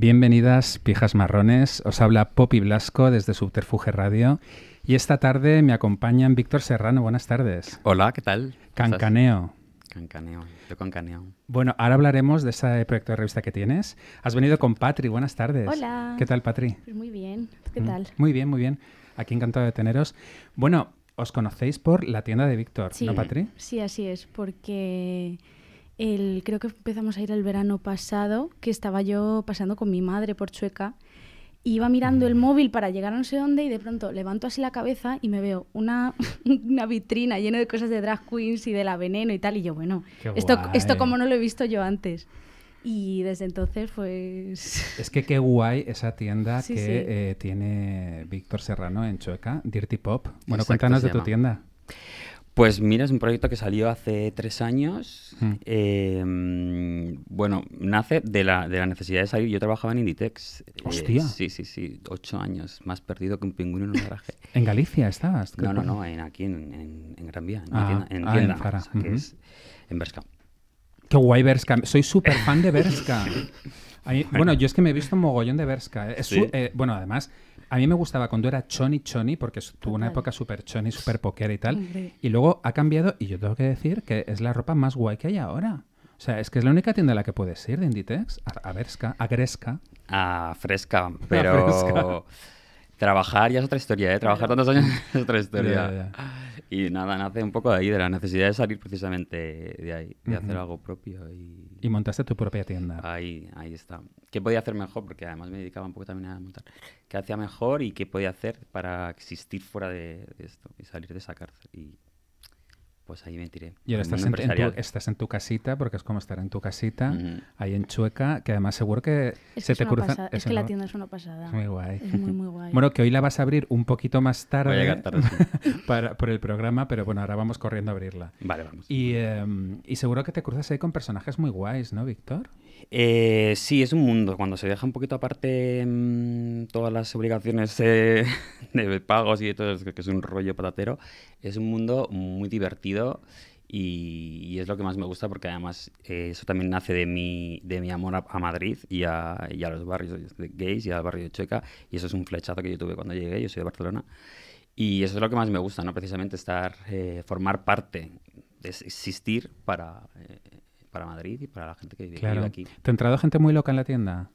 Bienvenidas, pijas marrones. Os habla Poppy Blasco desde Subterfuge Radio. Y esta tarde me acompañan Víctor Serrano. Buenas tardes. Hola, ¿qué tal? Cancaneo. Cancaneo, yo cancaneo. Bueno, ahora hablaremos de ese proyecto de revista que tienes. Has venido con Patri, buenas tardes. Hola. ¿Qué tal, Patri? Pues muy bien, ¿qué mm, tal? Muy bien, muy bien. Aquí encantado de teneros. Bueno, os conocéis por la tienda de Víctor, ¿no, Patri? Sí, así es, porque creo que empezamos a ir el verano pasado, que estaba yo pasando con mi madre por Chueca. iba mirando el móvil para llegar a no sé dónde y de pronto levanto así la cabeza y me veo una, vitrina llena de cosas de drag queens y de la veneno y tal. Y yo, bueno, esto, esto como no lo he visto yo antes. Y desde entonces, pues. Es que qué guay esa tienda que eh, tiene Víctor Serrano en Chueca, Dirty Pop. Bueno, cuéntanos de tu tienda. Pues mira, es un proyecto que salió hace tres años. Hmm. Em, bueno, nace de la, de la, necesidad de salir. Yo trabajaba en Inditex. Eh, ¡Hostia! sí, sí, sí. Ocho años. Más perdido que un pingüino en un garaje. ¿En Galicia estabas? No, no, no. En, aquí, en, Gran Vía. En ah, tienda. En, ah, tienda, en en Berska. ¡Qué guay Berska! Soy súper fan de Berska. bueno, yo es que me he visto un mogollón de Berska. Eh, bueno, además a mí me gustaba cuando era choni choni, porque tuvo una época súper choni, súper poker y tal. Y luego ha cambiado, y yo tengo que decir que es la ropa más guay que hay ahora. O sea, es que es la única tienda a la que puedes ir de Inditex, a, a a Gresca. A Fresca, pero... Trabajar ya es otra historia, ¿eh? Trabajar tantos años es otra historia. Y nada, nace un poco de ahí, de la necesidad de salir precisamente de ahí, de hacer algo propio. Y... montaste tu propia tienda. Ahí, ahí está. ¿Qué podía hacer mejor? Porque además me dedicaba un poco también a montar. ¿Qué hacía mejor y qué podía hacer para existir fuera de, esto y salir de esa cárcel? Y pues ahí me tiré. Y ahora estás en, tu, casita, porque es como estar en tu casita, ahí en Chueca, que además seguro que se te cruza. Es, que la tienda es una pasada. muy guay. muy, muy guay. Bueno, que hoy la vas a abrir un poquito más tarde, por el programa, pero bueno, ahora vamos corriendo a abrirla. Vale, vamos. Y, em, seguro que te cruzas ahí con personajes muy guays, ¿no, Víctor? Eh, sí, es un mundo. Cuando se deja un poquito aparte mm, todas las obligaciones de pagos y todo todo, que es un rollo patatero, es un mundo muy divertido y, es lo que más me gusta porque además eh, eso también nace de mi, de mi amor a, Madrid y a, los barrios gays y al barrio de Checa y eso es un flechazo que yo tuve cuando llegué, yo soy de Barcelona. Y eso es lo que más me gusta, ¿no? Precisamente estar, eh, formar parte, de existir para para Madrid y para la gente que vive aquí. ¿Te ha entrado gente muy loca en la tienda?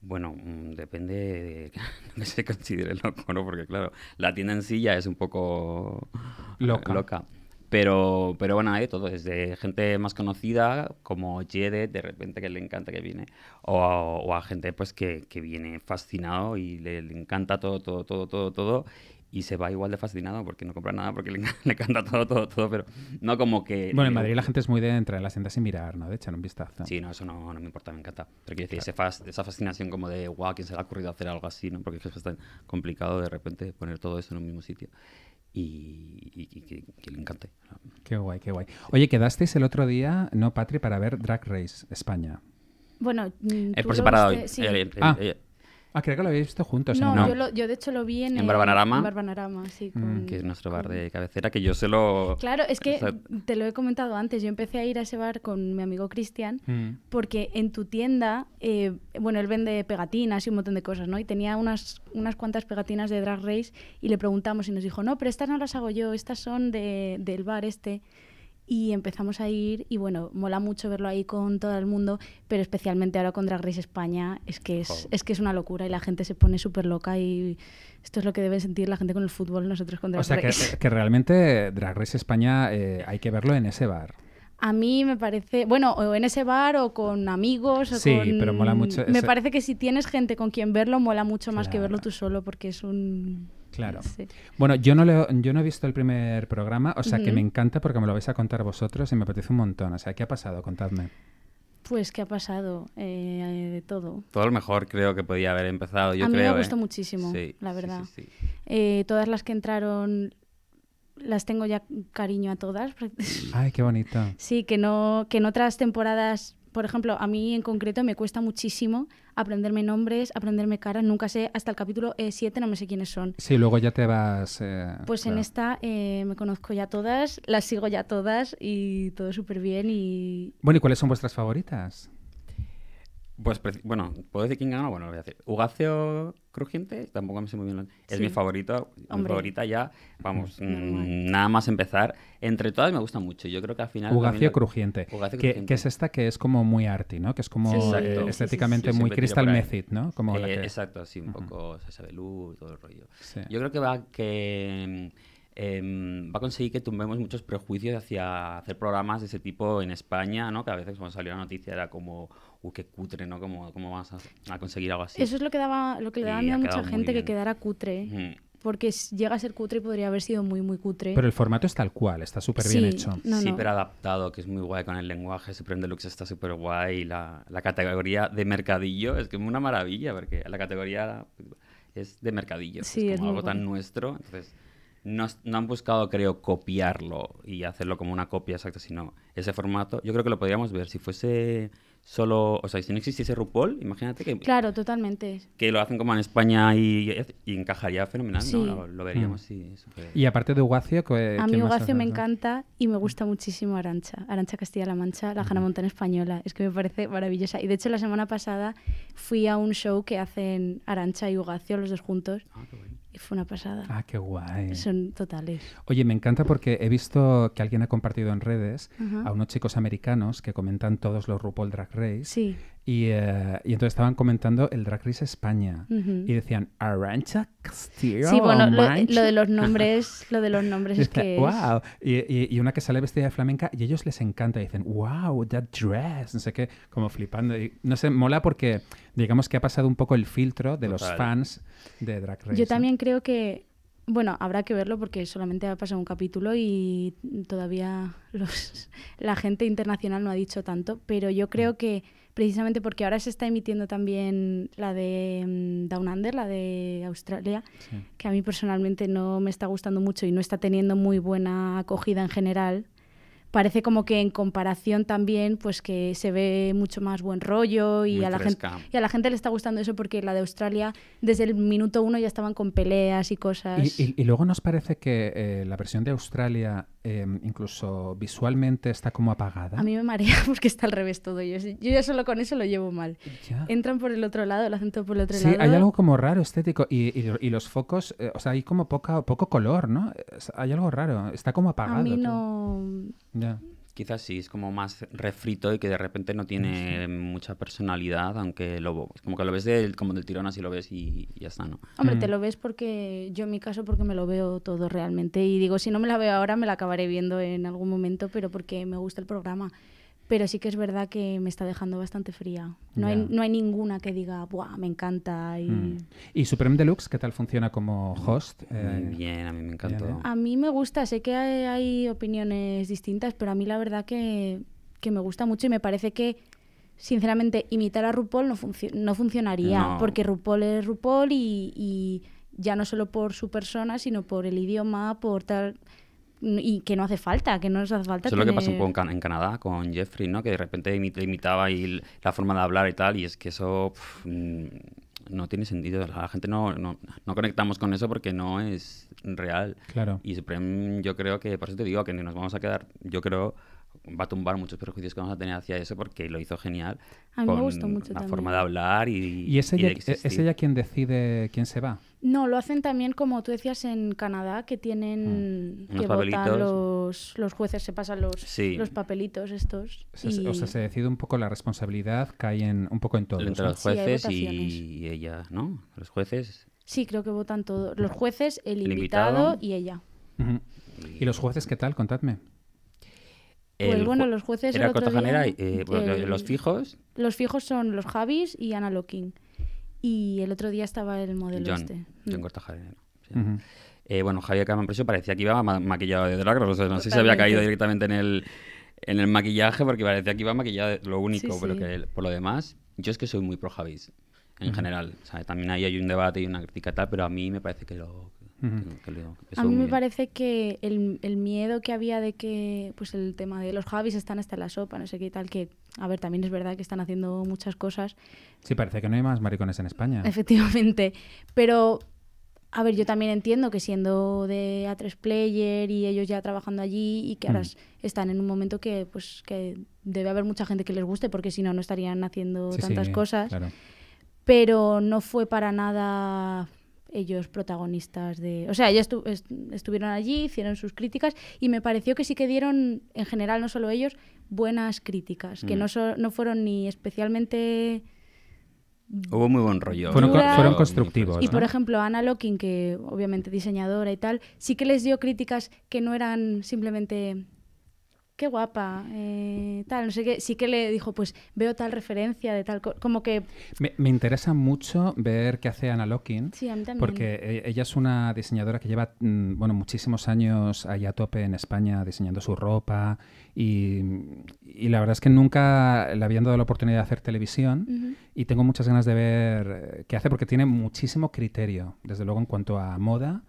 Bueno, mm, depende de que se considere loco, Porque claro, la tienda en sí ya es un poco eh, loca. loca. Pero, pero bueno, hay todo, desde gente más conocida como Jede, de repente que le encanta que viene, o a, gente pues que, viene fascinado y le, le encanta todo, todo, todo, todo, todo, y se va igual de fascinado porque no compra nada, porque le, le encanta todo, todo, todo, pero no como que... Bueno, en Madrid la gente es muy de entrar en las tiendas y mirar, ¿no? De echar un vistazo. Sí, no, eso no, no me importa, me encanta. Pero quiero decir, esa fascinación como de, guau, wow, ¿quién se le ha ocurrido hacer algo así, no? Porque es tan complicado de repente poner todo eso en un mismo sitio. Y, que, le encante. Qué guay, qué guay. Oye, quedasteis el otro día, no, Patri, para ver Drag Race España. Bueno, mm, es eh, por separado. Viste, sí. Ah. Ah, creo que lo habéis visto juntos. No, ¿eh? no. Yo, de hecho lo vi en, ¿En Barbanarama. sí. Mm, que es nuestro bar de cabecera, que yo se lo... Claro, es que te lo he comentado antes. Yo empecé a ir a ese bar con mi amigo Cristian mm. porque en tu tienda, eh, bueno, él vende pegatinas y un montón de cosas, ¿no? Y tenía unas, unas cuantas pegatinas de Drag Race y le preguntamos y nos dijo, no, pero estas no las hago yo, estas son de, del bar este y empezamos a ir y bueno, mola mucho verlo ahí con todo el mundo, pero especialmente ahora con Drag Race España, es que es, que es una locura y la gente se pone súper loca y esto es lo que debe sentir la gente con el fútbol, nosotros con Drag Race. O sea, Que, realmente Drag Race España eh, hay que verlo en ese bar. A mí me parece, bueno, o en ese bar o con amigos. sí, pero mola mucho. Me parece que si tienes gente con quien verlo, mola mucho más que verlo tú solo porque es un... Claro. Bueno, yo no, yo no he visto el primer programa, o sea que me encanta porque me lo vais a contar vosotros y me apetece un montón. O sea, ¿qué ha pasado? Contadme. Pues ¿qué ha pasado eh, de todo. Todo lo mejor creo que podía haber empezado, yo a creo. A mí me ha ¿eh? gustado muchísimo, la verdad. Eh, todas las que entraron las tengo ya cariño a todas. Ay, qué bonito. Sí, que no que en otras temporadas, por ejemplo, a mí en concreto me cuesta muchísimo aprenderme nombres, aprenderme caras, nunca sé, hasta el capítulo 7 eh, no me sé quiénes son. Sí, luego ya te vas... Eh, pues en esta eh, me conozco ya todas, las sigo ya todas y todo súper bien y... Bueno, ¿y cuáles son vuestras favoritas? Pues, bueno, ¿puedo decir quién ganó? Bueno, lo voy a decir. Ugacio Crujiente, tampoco me sé muy bien. Es mi favorito, mi favorita ya. Vamos, mm, nada más empezar. Entre todas me gusta mucho. Yo creo que al final. Ugacio Crujiente. que, que, es esta que es como muy arty, ¿no? Que es como eh, estéticamente muy cristal Method, ¿no? Como eh, Exacto, así un poco luz y todo el rollo. Yo creo que va que. Em, va a conseguir que tumbemos muchos prejuicios hacia hacer programas de ese tipo en España, ¿no? Que a veces cuando salió la noticia era como, Uy, uh, qué cutre, ¿no? ¿Cómo, cómo vas a, conseguir algo así? Eso es lo que, daba, lo que le daba a mucha gente, que quedara cutre. Porque llega a ser cutre y podría haber sido muy, muy cutre. Pero el formato está tal cual, está súper bien hecho. sí, adaptado, que es muy guay con el lenguaje. Supreme Deluxe está súper guay. La, la categoría de mercadillo es que es una maravilla, porque la categoría es de mercadillo. es como algo tan nuestro. Entonces, no, no, han buscado, creo, copiarlo y hacerlo como una copia exacta, sino ese formato. Yo creo que lo podríamos ver si fuese solo, o sea, si no existiese RuPaul, imagínate que... Claro, totalmente. Que lo hacen como en España y, encajaría fenomenal, sí. Lo, veríamos. Mm. Y, y aparte de Ugacio, A mí Ugacio me encanta y me gusta muchísimo Arancha, Arancha Castilla-La Mancha, la Jana Montana española, es que me parece maravillosa. Y de hecho la semana pasada fui a un show que hacen Arancha y Ugacio los dos juntos. Ah, y fue una pasada. Ah, qué guay. Son totales. Oye, me encanta porque he visto que alguien ha compartido en redes a unos chicos americanos que comentan todos los RuPaul Drag Race. Sí. Y, eh, y, entonces estaban comentando el Drag Race España y decían Arancha Castillo. Sí, bueno, lo, de los nombres, lo de los nombres es que Y, una que sale vestida de flamenca y ellos les encanta y dicen wow that dress, no sé qué, como flipando no sé, mola porque digamos que ha pasado un poco el filtro de los fans de Drag Race. Yo también creo que bueno, habrá que verlo porque solamente ha pasado un capítulo y todavía los, la gente internacional no ha dicho tanto, pero yo creo mm. que precisamente porque ahora se está emitiendo también la de mm, Down Under, la de Australia, que a mí personalmente no me está gustando mucho y no está teniendo muy buena acogida en general parece como que en comparación también pues que se ve mucho más buen rollo y a, la gente, y a la gente le está gustando eso porque la de Australia desde el minuto uno ya estaban con peleas y cosas. Y, luego nos parece que eh, la versión de Australia em, incluso visualmente está como apagada. A mí me marea porque está al revés todo. Yo, yo ya solo con eso lo llevo mal. Entran por el otro lado, el acento por el otro lado. Sí, hay algo como raro estético y, y los focos, eh, o sea, hay como poca, poco color, ¿no? Hay algo raro, está como apagado. A mí no... Quizás sí, es como más refrito y que de repente no tiene mucha personalidad, aunque lo, como que lo ves del, como del tirón así lo ves y, ya está, ¿no? Hombre, te mm. lo ves porque yo en mi caso porque me lo veo todo realmente y digo, si no me la veo ahora me la acabaré viendo en algún momento, pero porque me gusta el programa. Pero sí que es verdad que me está dejando bastante fría. No, hay, no hay ninguna que diga, ¡buah, me encanta! Y... Mm. Supreme Deluxe qué tal funciona como host? Eh, bien, a mí me encantó. A mí me gusta, sé que hay, opiniones distintas, pero a mí la verdad que, que me gusta mucho y me parece que sinceramente, imitar a RuPaul no, no funcionaría, porque RuPaul es RuPaul y, y, ya no solo por su persona, sino por el idioma, por tal y que no hace falta, que no nos hace falta. Eso es lo que pasa un poco en, Canadá con Jeffrey, ¿no? Que de repente imitaba la forma de hablar y tal, y es que eso mm, no tiene sentido. La gente no, no, conectamos con eso porque no es real. Claro. Y Supreme, yo creo que, por eso te digo, que nos vamos a quedar, yo creo, va a tumbar muchos prejuicios que vamos a tener hacia eso porque lo hizo genial. A mí me gustó mucho La forma de hablar y. ¿Y es ella, quien decide quién se va? No, lo hacen también, como tú decías, en Canadá, que tienen mm. que votar los, jueces, se pasan los, los papelitos estos. O sea, se decide un poco la responsabilidad, cae un poco en todos. Entre los jueces y ella, ¿no? Los jueces. Sí, creo que votan todos. Los jueces, el, invitado, y ella. ¿Y los jueces qué tal? Contadme pues bueno, los jueces. el otro eh, los fijos. Los fijos son los Javis y Ana Locking. Y el otro día estaba el modelo este. John mm. en eh, bueno, Javier Carmen Preso parecía que iba maquillado de drag, no sé si se había caído directamente en el, en el maquillaje, porque parecía que iba maquillado de lo único, pero que por lo demás, yo es que soy muy pro Javis en general. O también ahí hay un debate y una crítica tal, pero a mí me parece que lo, a mí me parece que el, miedo que había de que pues el tema de los Javis están hasta en la sopa, no sé qué tal, que a ver, también es verdad que están haciendo muchas cosas. Sí, parece que no hay más maricones en España. Efectivamente, pero a ver, yo también entiendo que siendo de A3 Player y ellos ya trabajando allí y que ahora están en un momento que pues debe haber mucha gente que les guste porque si no no estarían haciendo tantas cosas. Pero no fue para nada ellos protagonistas de... O sea, ellos estuvieron allí, hicieron sus críticas y me pareció que sí que dieron, en general, no solo ellos, buenas críticas, que no, mm. fueron ni especialmente... Hubo muy buen rollo. Fueron, constructivos. Y por ejemplo, Ana Locking, que obviamente diseñadora y tal, sí que les dio críticas que no eran simplemente qué guapa, eh, tal, no sé qué. Sí que le dijo, pues veo tal referencia de tal, como que... Me, interesa mucho ver qué hace Ana Locking, sí, porque e, ella es una diseñadora que lleva, mm, bueno, muchísimos años allá a tope en España diseñando su ropa y, la verdad es que nunca le habían dado la oportunidad de hacer televisión y tengo muchas ganas de ver eh, qué hace porque tiene muchísimo criterio, desde luego en cuanto a moda.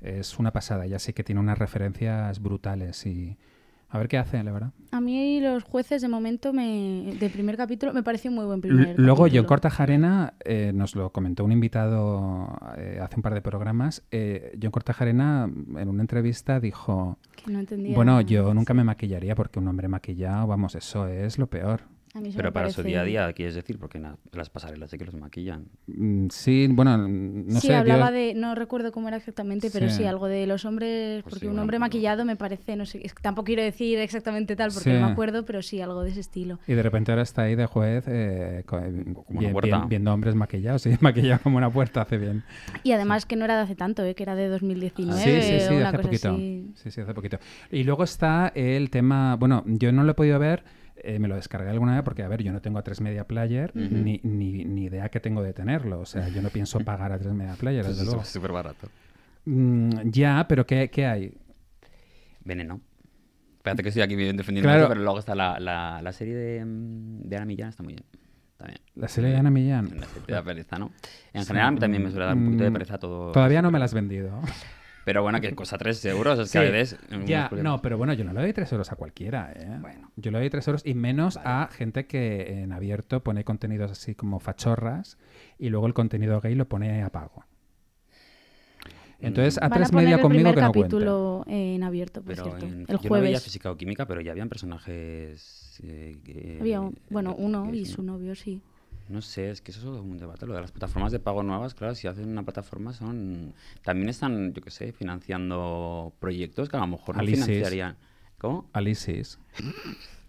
Es una pasada, ya sé que tiene unas referencias brutales y, a ver qué hace, la verdad. A mí los jueces de momento me, primer capítulo me pareció muy buen primer Luego John Cortajarena eh, nos lo comentó un invitado eh, hace un par de programas. Eh, John Cortajarena en una entrevista dijo bueno yo nunca me maquillaría porque un hombre maquillado vamos eso es lo peor. Pero para su día a día, quieres decir, porque las pasarelas de que los maquillan. Mm, sí, bueno, no sí, hablaba de, no recuerdo cómo era exactamente, pero sí, algo de los hombres, pues porque un hombre pues maquillado me parece, no sé, tampoco quiero decir exactamente tal, porque no me acuerdo, pero sí, algo de ese estilo. Y de repente ahora está ahí de juez eh, eh, como viendo hombres maquillados, sí, maquillado como una puerta hace bien. Y además que no era de hace tanto, eh, que era de 2019. Ah, sí, sí, sí, hace poquito. Sí, sí, hace poquito. Y luego está el tema, bueno, yo no lo he podido ver eh, me lo descargué alguna vez porque, a ver, yo no tengo a 3 Media Player ni, ni, ni, idea que tengo de tenerlo. O sea, yo no pienso pagar a 3 Media Player, desde luego. Es súper barato. Mm, ya, pero ¿qué, qué hay? Veneno. Espérate que estoy aquí defendiendo pero luego está la, la, la serie de, mm, de Ana Millán, está muy bien. También. La serie de Ana Millán. La pereza, ¿no? En general, también me suele dar un poquito de mm, pereza todo. Todavía no me la has vendido. Pero bueno, que cosa 3 euros, es que a veces... Mm, ya, no, pero bueno, yo no le doy 3 euros a cualquiera, ¿eh? Yo le doy 3 euros y menos a gente que en abierto pone contenidos así como fachorras y luego el contenido gay lo pone a pago. Entonces, a tres media conmigo que no capítulo en abierto, por cierto. En, el yo jueves. No veía física o química, pero ya habían personajes. Eh, Había, eh, bueno, uno y su novio, sí. No sé, es que eso es un debate. Lo de las plataformas de pago nuevas, claro, si hacen una plataforma son... También están, yo qué sé, financiando proyectos que a lo mejor no financiarían. ¿Cómo? Alices.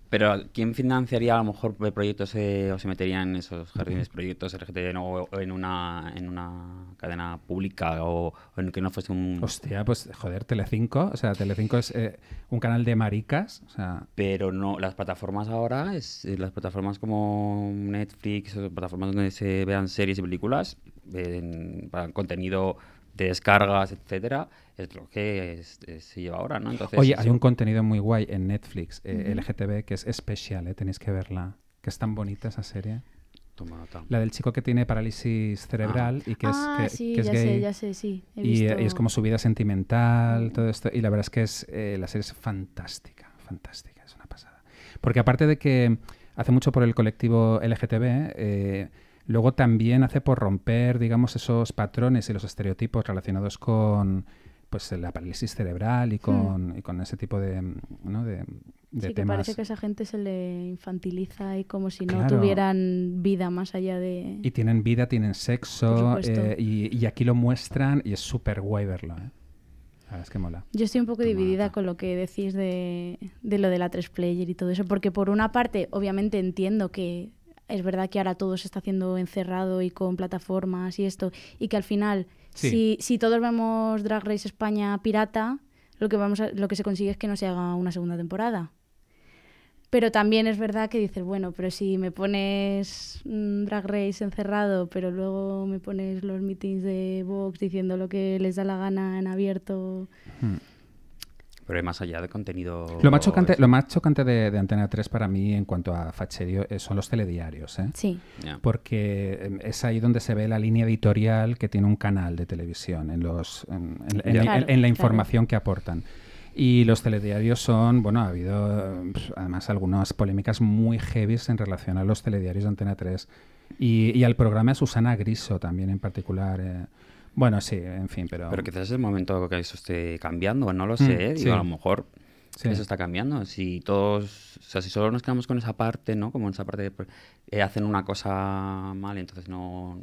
Pero ¿quién financiaría a lo mejor proyectos eh, o se metería en esos jardines, proyectos RGT o en una, en una cadena pública o, en que no fuese un... Hostia, pues joder, Telecinco, o sea, Telecinco es eh, un canal de maricas, o sea... Pero no, las plataformas ahora, es, eh, las plataformas como Netflix, o plataformas donde se vean series y películas, en, para contenido te descargas, etcétera, es lo que se lleva ahora, ¿no? Oye, hay un contenido muy guay en Netflix, eh, LGTB, que es especial, eh, tenéis que verla, que es tan bonita esa serie. La del chico que tiene parálisis cerebral ah. y que es, ah, que, sí, ya Sé, ya sé, sí. y, es como su vida sentimental, mm. todo esto. Y la verdad es que es, eh, la serie es fantástica, fantástica, es una pasada. Porque aparte de que hace mucho por el colectivo LGTB, eh, Luego también hace por romper, digamos, esos patrones y los estereotipos relacionados con pues la parálisis cerebral y hmm. con, con ese tipo de, ¿no? sí, Que parece que a esa gente se le infantiliza y como si no tuvieran vida más allá de... Y tienen vida, tienen sexo eh, y, aquí lo muestran y es súper guay verlo. ¿eh? es que mola. Yo estoy un poco dividida con lo que decís de, de lo de la tres player y todo eso, porque por una parte obviamente entiendo que es verdad que ahora todo se está haciendo encerrado y con plataformas y esto, y que al final, si, todos vemos Drag Race España pirata, lo que, vamos a, lo que se consigue es que no se haga una segunda temporada. Pero también es verdad que dices, bueno, pero si me pones mm, Drag Race encerrado, pero luego me pones los meetings de Vox diciendo lo que les da la gana en abierto. Hmm. Pero más allá de contenido... Lo más chocante, lo más chocante de, de, Antena 3 para mí en cuanto a facherio eh, son los telediarios. ¿eh? Sí. Porque em, es ahí donde se ve la línea editorial que tiene un canal de televisión, en, los, en, la información que aportan. Y los telediarios son, bueno, ha habido pues, además algunas polémicas muy heavies en relación a los telediarios de Antena 3 y, y al programa Susana Griso también en particular. Eh. Bueno, sí, en fin, pero... Pero quizás es el momento que eso esté cambiando, no lo mm, sé. ¿eh? Digo, a lo mejor eso está cambiando. Si todos, o sea, si solo nos quedamos con esa parte, ¿no? Como esa parte de, pues, eh, hacen una cosa mal entonces no,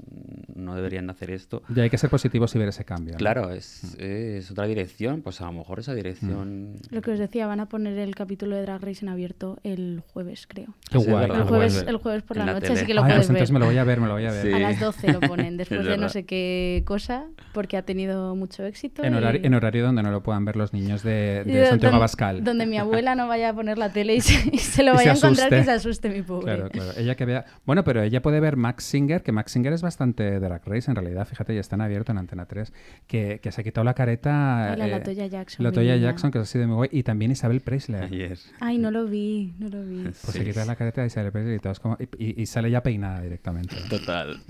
no, deberían hacer esto. Y hay que ser positivos y ver ese cambio. Claro, es, mm. es, otra dirección, pues a lo mejor esa dirección... Mm. Lo que os decía, van a poner el capítulo de Drag Race en abierto el jueves, creo. El jueves, el jueves por la, noche, así que lo ah, puedes pues ver. Entonces me lo voy a ver, me lo voy a ver. A las 12 lo ponen, después de no sé qué cosa, porque ha tenido mucho éxito. En, horario, en horario donde no lo puedan ver los niños de, de Santiago Bascal Donde mi abuela no vaya a poner la tele y se, lo vaya a encontrar y se asuste mi pobre. Claro, claro. Ella que bueno, pero ella puede ver Max Singer, que Max Singer es bastante Drag Race, en realidad, fíjate, ya está en abierto en Antena 3, que, se ha quitado la careta. la eh, Toya Jackson. La Toya Jackson, que ha sido muy guay, y también Isabel Presley. Ay, no lo vi, no lo vi. Pues se quita la careta de Isabel Presley y, es como, y, sale ya peinada directamente. Total.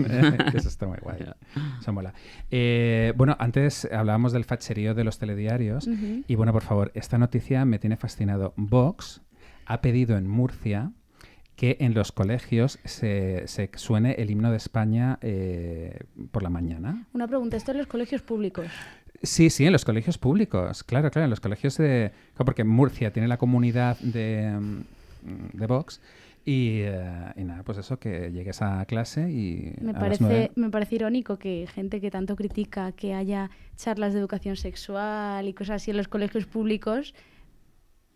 Eso está muy guay. mola. Eh, bueno, antes hablábamos del facherío de los telediarios, y bueno, por favor, esta noticia me tiene fascinado. Vox ha pedido en Murcia que en los colegios se, se suene el himno de España eh, por la mañana. Una pregunta, ¿esto en los colegios públicos? Sí, sí, en los colegios públicos, claro, claro, en los colegios de... Porque Murcia tiene la comunidad de, mm, de Vox. Eh, y, nada, pues eso, que llegues a clase y... parece, me parece irónico que gente que tanto critica que haya charlas de educación sexual y cosas así en los colegios públicos,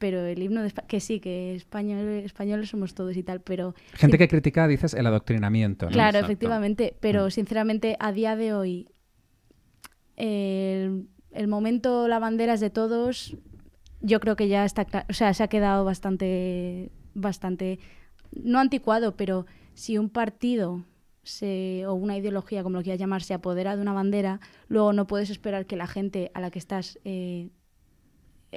pero el himno de España, que sí, que español, españoles somos todos y tal, pero... Gente que critica, dices, el adoctrinamiento. ¿no? Claro, efectivamente, pero mm. sinceramente a día de hoy el, momento la bandera es de todos, yo creo que ya está, o sea, se ha quedado bastante, bastante, no anticuado, pero si un partido o una ideología, como lo quieras llamar, se apodera de una bandera, luego no puedes esperar que la gente a la que estás... Eh,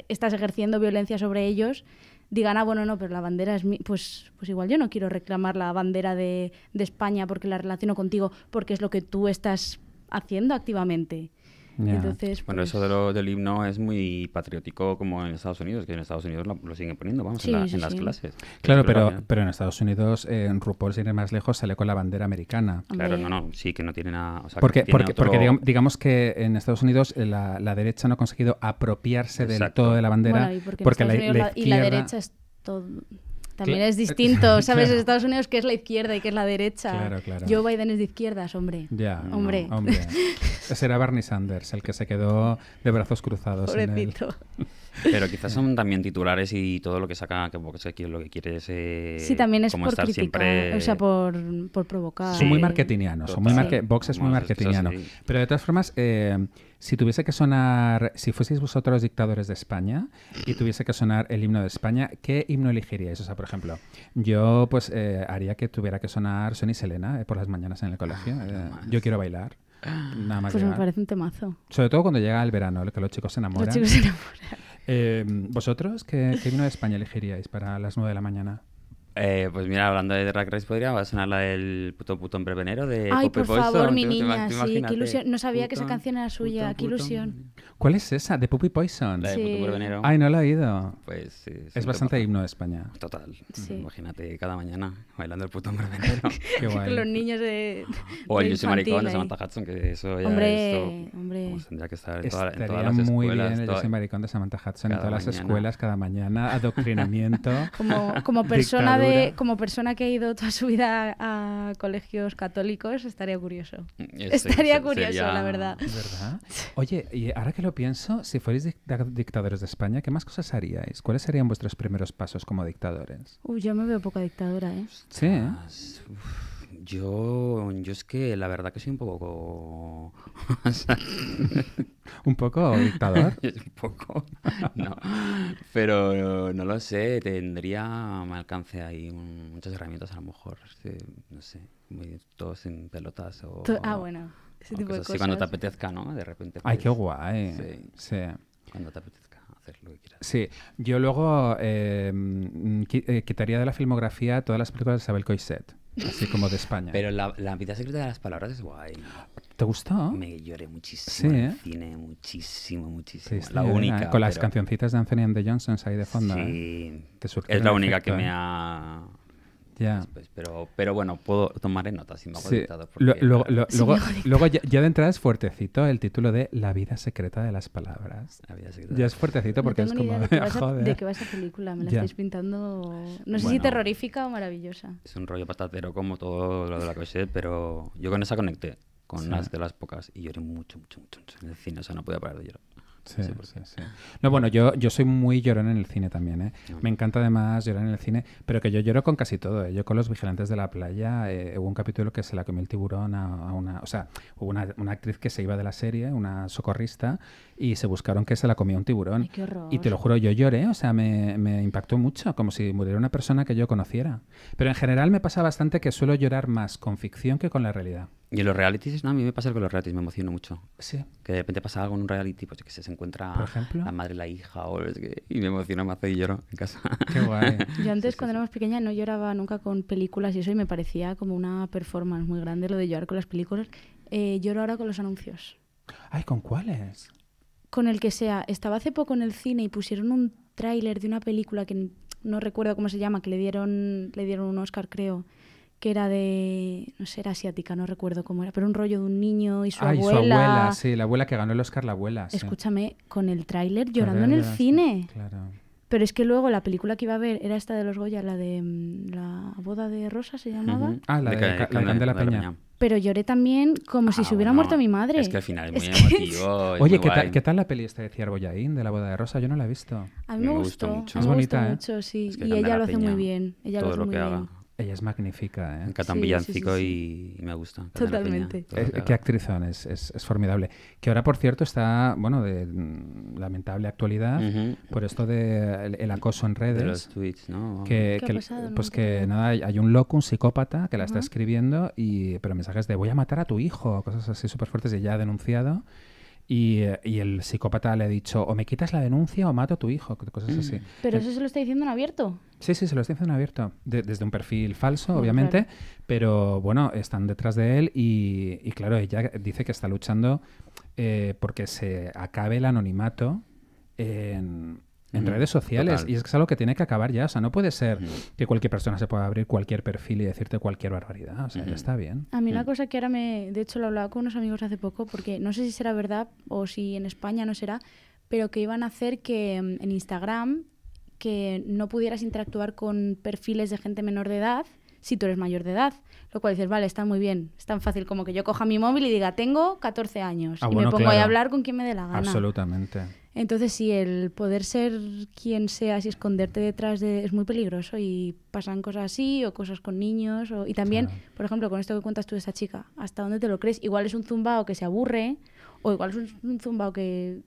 estás ejerciendo violencia sobre ellos, digan, ah, bueno, no, pero la bandera es mi, pues, pues igual yo no quiero reclamar la bandera de, de España porque la relaciono contigo, porque es lo que tú estás haciendo activamente bueno, eso de pues lo, del himno es muy patriótico como en Estados Unidos, que en Estados Unidos lo, siguen poniendo, vamos, en, las clases. Claro, pero, pero, en Estados Unidos, en RuPaul, sin más lejos, sale con la bandera americana. Claro, no, no, sí que no tiene nada... porque, digamos, que en Estados Unidos eh, la, derecha no ha conseguido apropiarse de del todo de la bandera. porque, la, la derecha es todo... También es distinto, ¿sabes? En Estados Unidos que es la izquierda y que es la derecha. Claro, claro. Joe Biden es de izquierdas, hombre. hombre. Será Barney Sanders el que se quedó de brazos cruzados. Pero quizás son también titulares y todo lo que saca, que lo que quiere es... Eh, sí, también es por o sea, por, provocar. Son muy marketingianos. Son es muy marketingiano. Pero de todas formas... Eh, si tuviese que sonar, si fueseis vosotros dictadores de España y tuviese que sonar el himno de España, ¿qué himno elegiríais? O sea, por ejemplo, yo pues eh, haría que tuviera que sonar Sony Selena eh, por las mañanas en el colegio. Ah, eh, yo quiero bailar. pues me parece un temazo. Sobre todo cuando llega el verano, que los chicos se enamoran. Los chicos se enamoran. ¿Vosotros qué, himno de España elegiríais para las 9 de la mañana? Eh, pues mira, hablando de Rack Race, podría sonar la del puto puto hombre venero de Ay, por favor, mi niña, sí, qué ilusión. No sabía que esa canción era suya, qué ilusión. ¿Cuál es esa? ¿De Poopy Poison? La sí. puto Ay, no la he oído. Pues sí. Es bastante himno de España. Total. Imagínate cada mañana bailando el puto venero. qué guay. Con los niños de. O el Lucy Maricón de Samantha Hudson, que eso ya hombre, Hombre, Tendría que estar en, todas las escuelas. muy bien el Maricón de Samantha Hudson en todas las escuelas cada mañana, adoctrinamiento. como, como persona como persona que ha ido toda su vida a colegios católicos, estaría curioso. Este, estaría curioso, la verdad. Oye, y ahora que lo pienso, si fuerais dictadores de España, ¿qué más cosas haríais? ¿Cuáles serían vuestros primeros pasos como dictadores? Uy, yo me veo poca dictadora, ¿eh? Sí. ¿eh? Yo, yo es que la verdad que soy un poco... ¿Un poco dictador? un poco, no. Pero no lo sé, tendría, me alcance ahí un, muchas herramientas a lo mejor, no sé, todo todos en pelotas o... Ah, bueno, ese tipo de cosas. Sí, cuando te apetezca, ¿no? De repente... Ay, qué pues, guay. Sí, Cuando te apetezca. Sí, yo luego eh, mm, eh, quitaría de la filmografía todas las películas de Isabel Coixet. Así como de España. Pero la, la mitad secreta de las palabras es guay. ¿Te gustó? Me lloré muchísimo. Sí, ¿eh? muchísimo, muchísimo. la eh, Con las cancioncitas de Anthony and the Johnsons ahí de fondo. Sí. ¿eh? es la única que me ha pero, pero bueno, puedo tomar en nota si me hago sí. luego, luego ya, de entrada es fuertecito el título de La vida secreta de las palabras. Ya es fuertecito porque es como. De qué, de qué va esa película, me la estáis pintando. No sé si terrorífica o maravillosa. Es un rollo patatero como todo lo de la coche, pero yo con esa conecté, con las de las pocas, y lloré mucho, mucho, mucho, mucho en el cine, o sea, no podía parar de llorar. Sí, no, sí, no bueno, yo, yo soy muy llorón en el cine también. ¿eh? Ah. Me encanta además llorar en el cine, pero que yo lloro con casi todo. ¿eh? Yo con Los Vigilantes de la Playa eh, hubo un capítulo que se la comió el tiburón a, una. O sea, hubo una, actriz que se iba de la serie, una socorrista, y se buscaron que se la comió un tiburón. y te lo juro, yo lloré, o sea, me impactó mucho, como si muriera una persona que yo conociera. Pero en general me pasa bastante que suelo llorar más con ficción que con la realidad. Y en los realities, no, a mí me pasa algo con los realities, me emociono mucho. Sí. Que de repente pasa algo en un reality, pues que se, se encuentra ejemplo? la madre, la hija, o y me emociona más y lloro en casa. Qué guay. Yo antes, cuando era éramos pequeña, no lloraba nunca con películas y eso, y me parecía como una performance muy grande lo de llorar con las películas. Eh, lloro ahora con los anuncios. Ay, ¿con cuáles? Con el que sea. Estaba hace poco en el cine y pusieron un tráiler de una película que no recuerdo cómo se llama, que le dieron, le dieron un Oscar, creo que era de, no sé, era asiática, no recuerdo cómo era, pero un rollo de un niño y su ah, abuela. Y su abuela, sí, la abuela que ganó el Oscar, la abuela. Escúchame, con el tráiler llorando en el cine. Claro. Pero es que luego la película que iba a ver era esta de los Goya, la de mm, la boda de Rosa se llamaba. Ah, la de, de, la, Peña. Pero lloré también como si ah, se hubiera muerto mi madre. Es que al final es muy emotivo. Oye, ¿qué, tal, ¿qué, tal, la peli esta de Cierboyaín, de la boda de Rosa? Yo no la he visto. A mí me, me gustó, mucho. Es bonita, ¿eh? sí. y ella lo hace muy bien. Ella lo ella es magnífica. ¿eh? villancico Y, me gusta. Totalmente. Eh, qué actrizón, es, es, formidable. Que ahora, por cierto, está, bueno, de mm, lamentable actualidad por esto de el, acoso en redes. De los tweets, ¿no? Que, pues que nada, hay un loco, un psicópata que la está escribiendo, y pero mensajes de voy a matar a tu hijo, cosas así súper fuertes, y ya ha denunciado. Eh, y, el psicópata le ha dicho, o me quitas la denuncia o mato a tu hijo, cosas así. Mm. Pero eso se lo está diciendo en abierto. Sí, sí, se lo está diciendo en abierto, desde un perfil falso, ah, obviamente, pero bueno, están detrás de él y, y claro, ella dice que está luchando eh, porque se acabe el anonimato en en redes sociales. Y es algo que tiene que acabar ya. O sea, no puede ser que cualquier persona se pueda abrir cualquier perfil y decirte cualquier barbaridad. O sea, ya está bien. A mí una cosa que ahora me... De hecho, lo hablaba con unos amigos hace poco, porque no sé si será verdad o si en España no será, pero que iban a hacer que mm, en Instagram que no pudieras interactuar con perfiles de gente menor de edad si tú eres mayor de edad. Lo cual dices, vale, está muy bien. Es tan fácil como que yo coja mi móvil y diga, tengo 14 años. Ah, y me pongo a hablar con quien me dé la gana. Absolutamente. Entonces, sí, el poder ser quien seas y esconderte detrás de, es muy peligroso y pasan cosas así o cosas con niños. O, y también, por ejemplo, con esto que cuentas tú de esa chica, ¿hasta dónde te lo crees? Igual es un zumbao que se aburre o igual es un, zumbao que,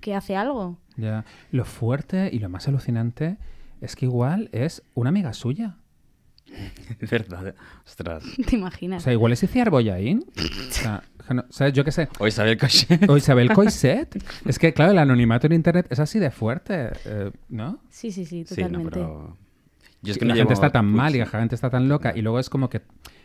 que hace algo. Ya. Lo fuerte y lo más alucinante es que igual es una amiga suya. Es verdad. ¿eh? Ostras. ¿Te imaginas? O sea, igual es ese Arbollaín. O sea, yo qué sé. O Isabel Coixet. O Isabel es que, claro, el anonimato en Internet es así de fuerte, eh, ¿no? Sí, sí, sí, totalmente. Sí, pero... la gente está tan mal y la gente está tan loca y luego es como que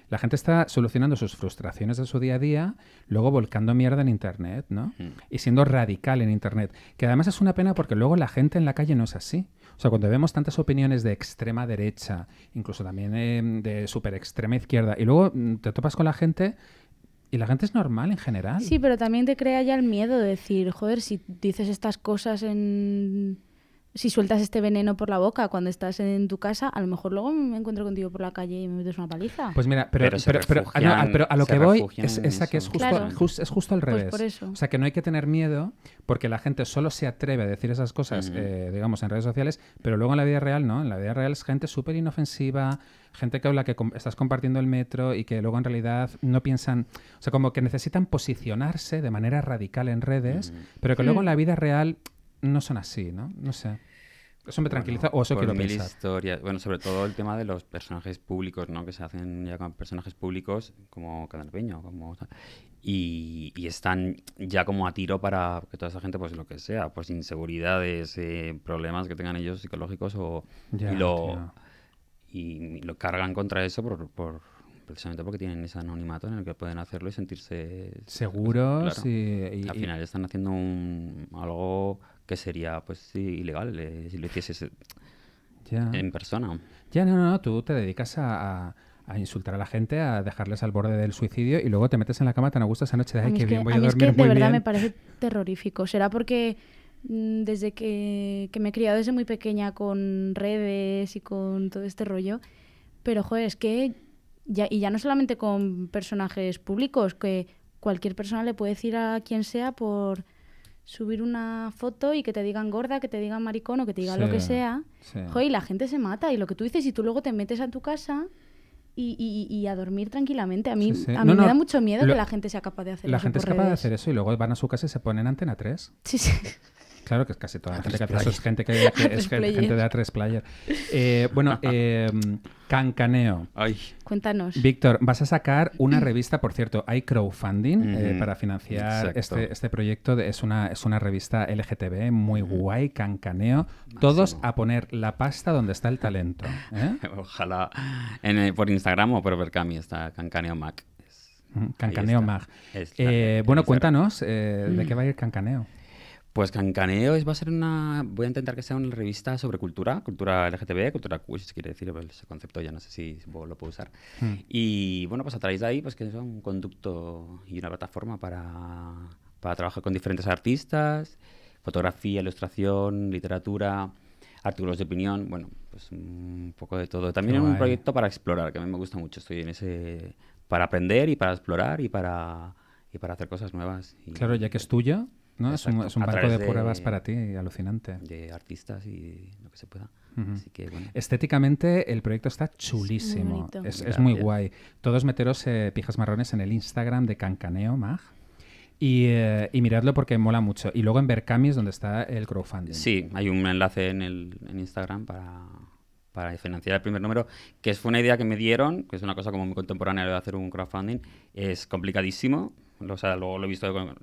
la gente está solucionando sus frustraciones de su día a día, luego volcando mierda en Internet, ¿no? Hmm. Y siendo radical en Internet. Que además es una pena porque luego la gente en la calle no es así. O sea, cuando vemos tantas opiniones de extrema derecha, incluso también eh, de super extrema izquierda, y luego mm, te topas con la gente y la gente es normal en general. Sí, pero también te crea ya el miedo de decir, joder, si dices estas cosas en si sueltas este veneno por la boca cuando estás en tu casa, a lo mejor luego me encuentro contigo por la calle y me metes una paliza. Pues mira, pero, ah, a, lo que voy es, que es justo, es justo al pues revés. O sea, que no hay que tener miedo porque la gente solo se atreve a decir esas cosas, eh, digamos, en redes sociales, pero luego en la vida real no. En la vida real es gente súper inofensiva, gente que habla que estás compartiendo el metro y que luego en realidad no piensan, o sea, como que necesitan posicionarse de manera radical en redes, pero que luego en mm. la vida real no son así, ¿no? No sé. Eso me tranquiliza o eso quiero historias. Bueno, sobre todo el tema de los personajes públicos, ¿no? Que se hacen ya con personajes públicos como Canalpeño, como... Y, están ya como a tiro para que toda esa gente, pues lo que sea, pues inseguridades, eh, problemas que tengan ellos psicológicos o... y, lo, cargan contra eso por, precisamente porque tienen ese anonimato en el que pueden hacerlo y sentirse seguros y, al final están haciendo un algo que sería pues ilegal eh, si lo hicieses eh, en persona. Ya, no, no, no tú te dedicas a, insultar a la gente, a dejarles al borde del suicidio y luego te metes en la cama te no gustas esa noche de ay, qué bien, voy a, dormir es que de verdad me parece terrorífico. ¿Será porque mm, desde que, me he criado desde muy pequeña con redes y con todo este rollo? Pero, joder, es que... Ya, y ya no solamente con personajes públicos, que cualquier persona le puede decir a quien sea por subir una foto y que te digan gorda, que te digan maricón o que te digan lo que sea. joder, y la gente se mata. Y lo que tú dices, y tú luego te metes a tu casa y, y, y a dormir tranquilamente. A mí, A mí me da mucho miedo que la gente sea capaz de hacer eso. La gente es capaz de hacer eso y luego van a su casa y se ponen antena 3. Sí, sí. Claro que es casi toda la gente que hace eso es gente, de A3 Player. Eh, bueno, em, Cancaneo. Cuéntanos. Víctor, vas a sacar una mm. revista, por cierto, hay crowdfunding eh, para financiar este, este, proyecto. es, una, es una revista LGTB muy guay, Cancaneo. Todos a poner la pasta donde está el talento. ¿eh? Ojalá. por Instagram o por Vercami está Cancaneo Mac. Cancaneo Mac. bueno, cuéntanos de qué mm. va a ir Cancaneo. Pues Cancaneo va a ser una. Voy a intentar que sea una revista sobre cultura, cultura LGTB, cultura queer, si quiere decir pues, ese concepto, ya no sé si lo puedo usar. Hmm. Y bueno, pues a través de ahí, pues que es un conducto y una plataforma para, para trabajar con diferentes artistas, fotografía, ilustración, literatura, artículos de opinión, bueno, pues un poco de todo. También es un proyecto para explorar, que a mí me gusta mucho. Estoy en ese. para aprender y para explorar y para, y para hacer cosas nuevas. claro, ya que es tuya es un, barco de pruebas para ti, alucinante. De artistas y lo que se pueda. Estéticamente el proyecto está chulísimo, es muy, guay. Todos meteros eh, pijas marrones en el Instagram de Cancaneo Mag. Y, eh, miradlo porque mola mucho. Y luego en Bercamis, donde está el crowdfunding. Sí, hay un enlace en, el, Instagram para, para financiar el primer número, que fue una idea que me dieron, que es una cosa como muy contemporánea de hacer un crowdfunding. Es complicadísimo, o sea, lo, lo he visto, bueno,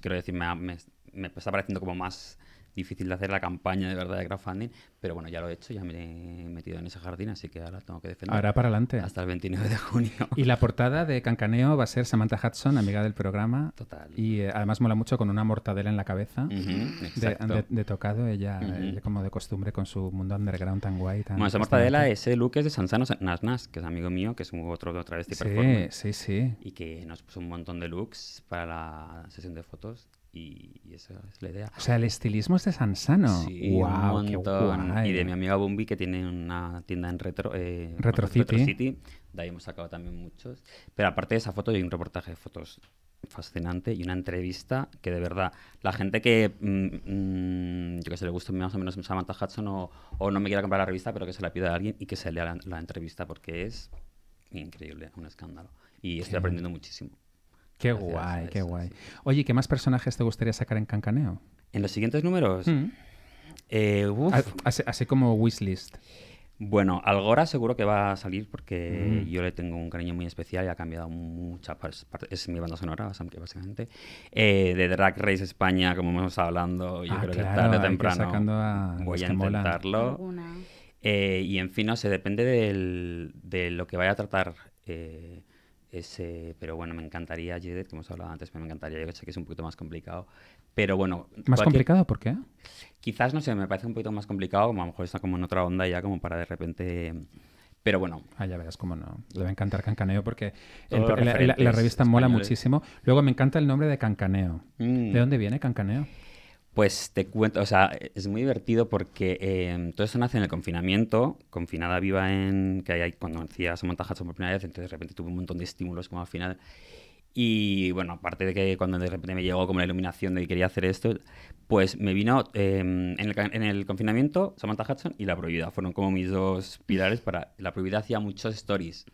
quiero decir, me, me, me está pareciendo como más difícil de hacer la campaña de verdad de crowdfunding, pero bueno, ya lo he hecho, ya me he metido en ese jardín, así que ahora tengo que defender. Ahora para adelante. Hasta el 29 de junio. Y la portada de Cancaneo va a ser Samantha Hudson, amiga del programa. Total. Y eh, además mola mucho con una mortadela en la cabeza. de, tocado, ella, eh, como de costumbre, con su mundo underground tan guay. bueno, esa mortadela, ese look es de Sansano Nasnas, que es amigo mío, que es un otro otra vez Sí, sí, sí. Y que nos puso un montón de looks para la sesión de fotos y, esa es la idea. O sea, el estilismo es de Sansano. Sí, Y de mi amiga Bumbi, que tiene una tienda en Retro, eh, retro, City. De ahí hemos sacado también muchos. Pero aparte de esa foto, hay un reportaje de fotos fascinante y una entrevista que de verdad la gente que mm, mm, yo que sé le gusta más o menos Samantha Hudson o, o, no me quiera comprar la revista pero que se la pida a alguien y que se lea la, entrevista porque es increíble un escándalo y estoy aprendiendo muchísimo Qué guay, qué guay. Oye, ¿qué más personajes te gustaría sacar en Cancaneo? En los siguientes números. Mm. Eh, así, como wishlist. Bueno, Algora seguro que va a salir porque mm. yo le tengo un cariño muy especial y ha cambiado muchas partes. Es mi banda sonora, básicamente. Eh, de Drag Race España, como hemos hablando, yo ah, creo que tarde o temprano voy a intentarlo. Eh, y en fin, no se depende de lo que vaya a tratar. Ese, pero bueno, me encantaría como que hemos hablado antes, pero me encantaría, yo sé que es un poquito más complicado, pero bueno... ¿Más complicado? ¿Por qué? Quizás, no sé, me parece un poquito más complicado, a lo mejor está como en otra onda ya, como para de repente... Pero bueno. Ah, ya verás como no. Le va a encantar Cancaneo porque la, revista mola muchísimo. Luego me encanta el nombre de Cancaneo. Mm. ¿De dónde viene Cancaneo? Pues te cuento, o sea, es muy divertido porque eh, todo eso nace en el confinamiento, confinada viva en, que hay, cuando hacía Samantha Hudson por primera vez, entonces de repente tuve un montón de estímulos como al final. Y bueno, aparte de que cuando de repente me llegó como la iluminación de que quería hacer esto, pues me vino eh, en, el, confinamiento Samantha Hudson y La Prohibida. Fueron como mis dos pilares para... La Prohibida hacía muchos stories.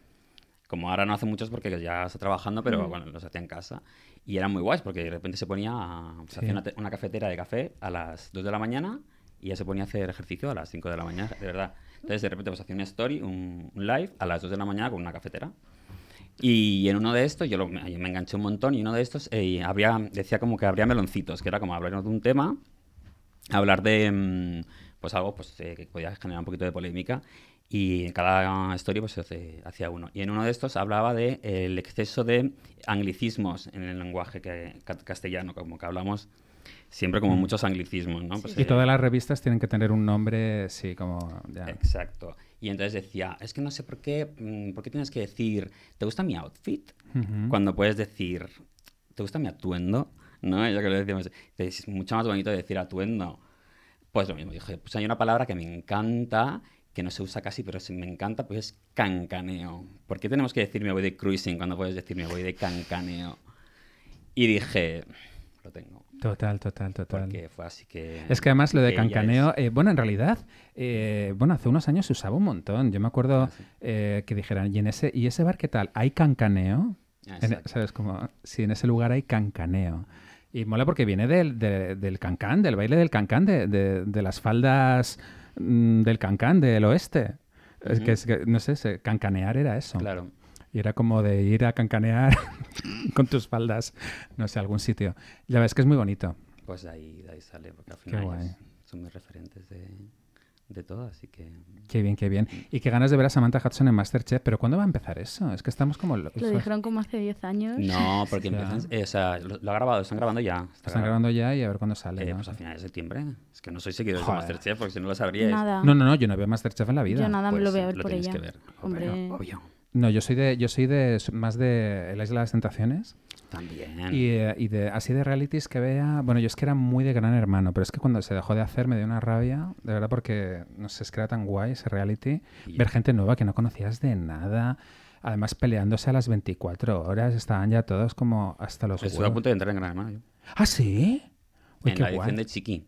Como ahora no hace muchos porque ya está trabajando, pero mm. bueno, los hacía en casa. Y eran muy guays porque de repente se ponía, a, hacer una, cafetera de café a las 2 de la mañana y ya se ponía a hacer ejercicio a las 5 de la mañana, de verdad. Entonces de repente pues hacía una story, un, live a las 2 de la mañana con una cafetera. Y en uno de estos, yo me, enganché un montón, y uno de estos eh, decía como que habría meloncitos, que era como hablarnos de un tema, hablar de mm, pues algo pues, eh, que podía generar un poquito de polémica y en cada historia pues, hacía uno. Y en uno de estos hablaba del de, el exceso de anglicismos en el lenguaje que, castellano, como que hablamos siempre como mm. muchos anglicismos, ¿no? Pues, y todas eh, las revistas tienen que tener un nombre, sí, como... Ya. Exacto. Y entonces decía, es que no sé por qué, mm, por qué tienes que decir, ¿te gusta mi outfit? Cuando puedes decir, ¿te gusta mi atuendo? ¿No? Ya que lo decíamos, es mucho más bonito decir atuendo. Pues lo mismo, dije, pues hay una palabra que me encanta que no se usa casi, pero me encanta, pues es cancaneo. ¿Por qué tenemos que decir me voy de cruising cuando puedes decir me voy de cancaneo? Y dije, lo tengo. Total, total, total. Porque fue así que... Es que además lo de cancaneo, eh, bueno, en realidad, eh, bueno, hace unos años se usaba un montón. Yo me acuerdo ah, eh, que dijeran, ¿y, en ese, ¿y ese bar qué tal? ¿Hay cancaneo? Ah, ¿Sabes? Como si en ese lugar hay cancaneo. Y mola porque viene del, cancán, del baile del cancán, de las faldas Mm, del cancán, del oeste. es, que, no sé, cancanear era eso. Claro. Y era como de ir a cancanear con tus faldas, no sé, a algún sitio. Ya ves que es muy bonito. Pues de ahí, ahí sale, porque al final son mis referentes de, de todo, así que... Mm. Qué bien, qué bien. Y qué ganas de ver a Samantha Hudson en Masterchef, pero ¿cuándo va a empezar eso? Es que estamos como... Lo, lo dijeron como hace 10 años. No, porque empiezan... Eh, o sea, lo, ha grabado, están grabando ya. Está están grabando. ya y a ver cuándo sale. Eh, Pues a finales de septiembre. Es que no soy seguidor de Masterchef, porque si no lo sabríais. Nada. No, no, no, yo no veo Masterchef en la vida. Yo nada, me lo pues voy a ver por ella. Que ver. Hombre, obvio. No, yo soy de, yo soy de más de La Isla de las Tentaciones. También. Y, eh, y, de, así de realities que vea. Bueno, yo es que era muy de gran hermano, pero es que cuando se dejó de hacer me dio una rabia, de verdad, porque no sé, es que era tan guay ese reality. Ver gente nueva que no conocías de nada. Además, peleándose a las 24 horas, estaban ya todos como hasta los. Pues estuve a punto de entrar en Gran Hermano. ¿Ah, sí? en la edición de Chiqui.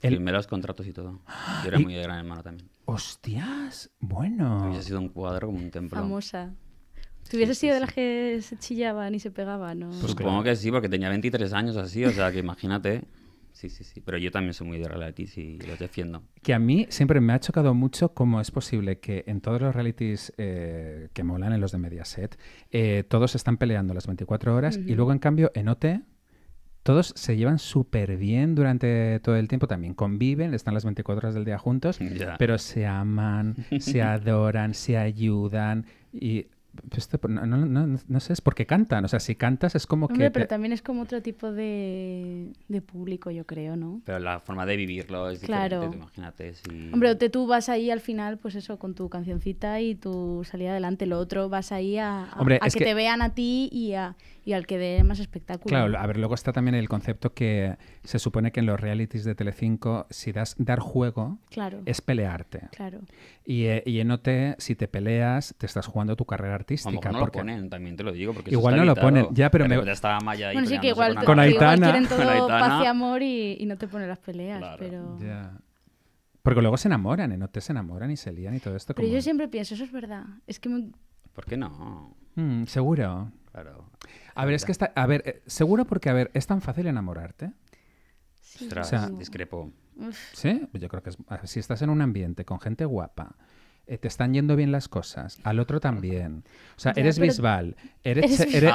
El... Firmé los contratos y todo. Yo era muy de Gran Hermano también. ¡Hostias! Bueno. Hubiese sido un cuadro como un templo. Famosa. Si hubiese sido de las que se chillaban y se pegaban, ¿no? Pues supongo que sí, porque tenía 23 años así, o sea que imagínate. Sí, sí, sí. Pero yo también soy muy de realities y los defiendo. Que a mí siempre me ha chocado mucho cómo es posible que en todos los realities eh, que molan, en los de Mediaset, eh, todos están peleando las 24 horas y luego, en cambio, en OT todos se llevan súper bien durante todo el tiempo, también conviven, están las 24 horas del día juntos, pero se aman, se adoran, se ayudan y este, no, sé, es porque cantan. O sea, si cantas es como que. Pero también es como otro tipo de, público, yo creo, ¿no? Pero la forma de vivirlo es claro. diferente, imagínate. Si... Hombre, te, tú vas ahí al final, pues eso, con tu cancioncita y tu salida adelante. Lo otro, vas ahí a, a, Hombre, que, te vean a ti y, a, al que dé más espectáculo. Claro, a ver, luego está también el concepto que se supone que en los realities de Telecinco, si das dar juego, claro. es pelearte. Claro. Y, eh, y en OT, si te peleas, te estás jugando tu carrera artística. A lo no lo ponen, también te lo digo. igual no lo ponen, ya, pero, me. Estaba Maya bueno, sí, que igual, con, con Aitana. quieren todo paz y amor y, no te ponen las peleas, pero. Porque luego se enamoran, ¿eh? te se enamoran y se lían y todo esto. Pero yo siempre pienso, eso es verdad. Es que ¿Por qué no? Mm, seguro. Claro. A ver, es que está. A ver, eh, seguro porque, a ver, es tan fácil enamorarte. Sí. o sea, discrepo. Sí, yo creo que si estás en un ambiente con gente guapa, eh, te están yendo bien las cosas, al otro también. O sea, eres Bisbal, eres, eres,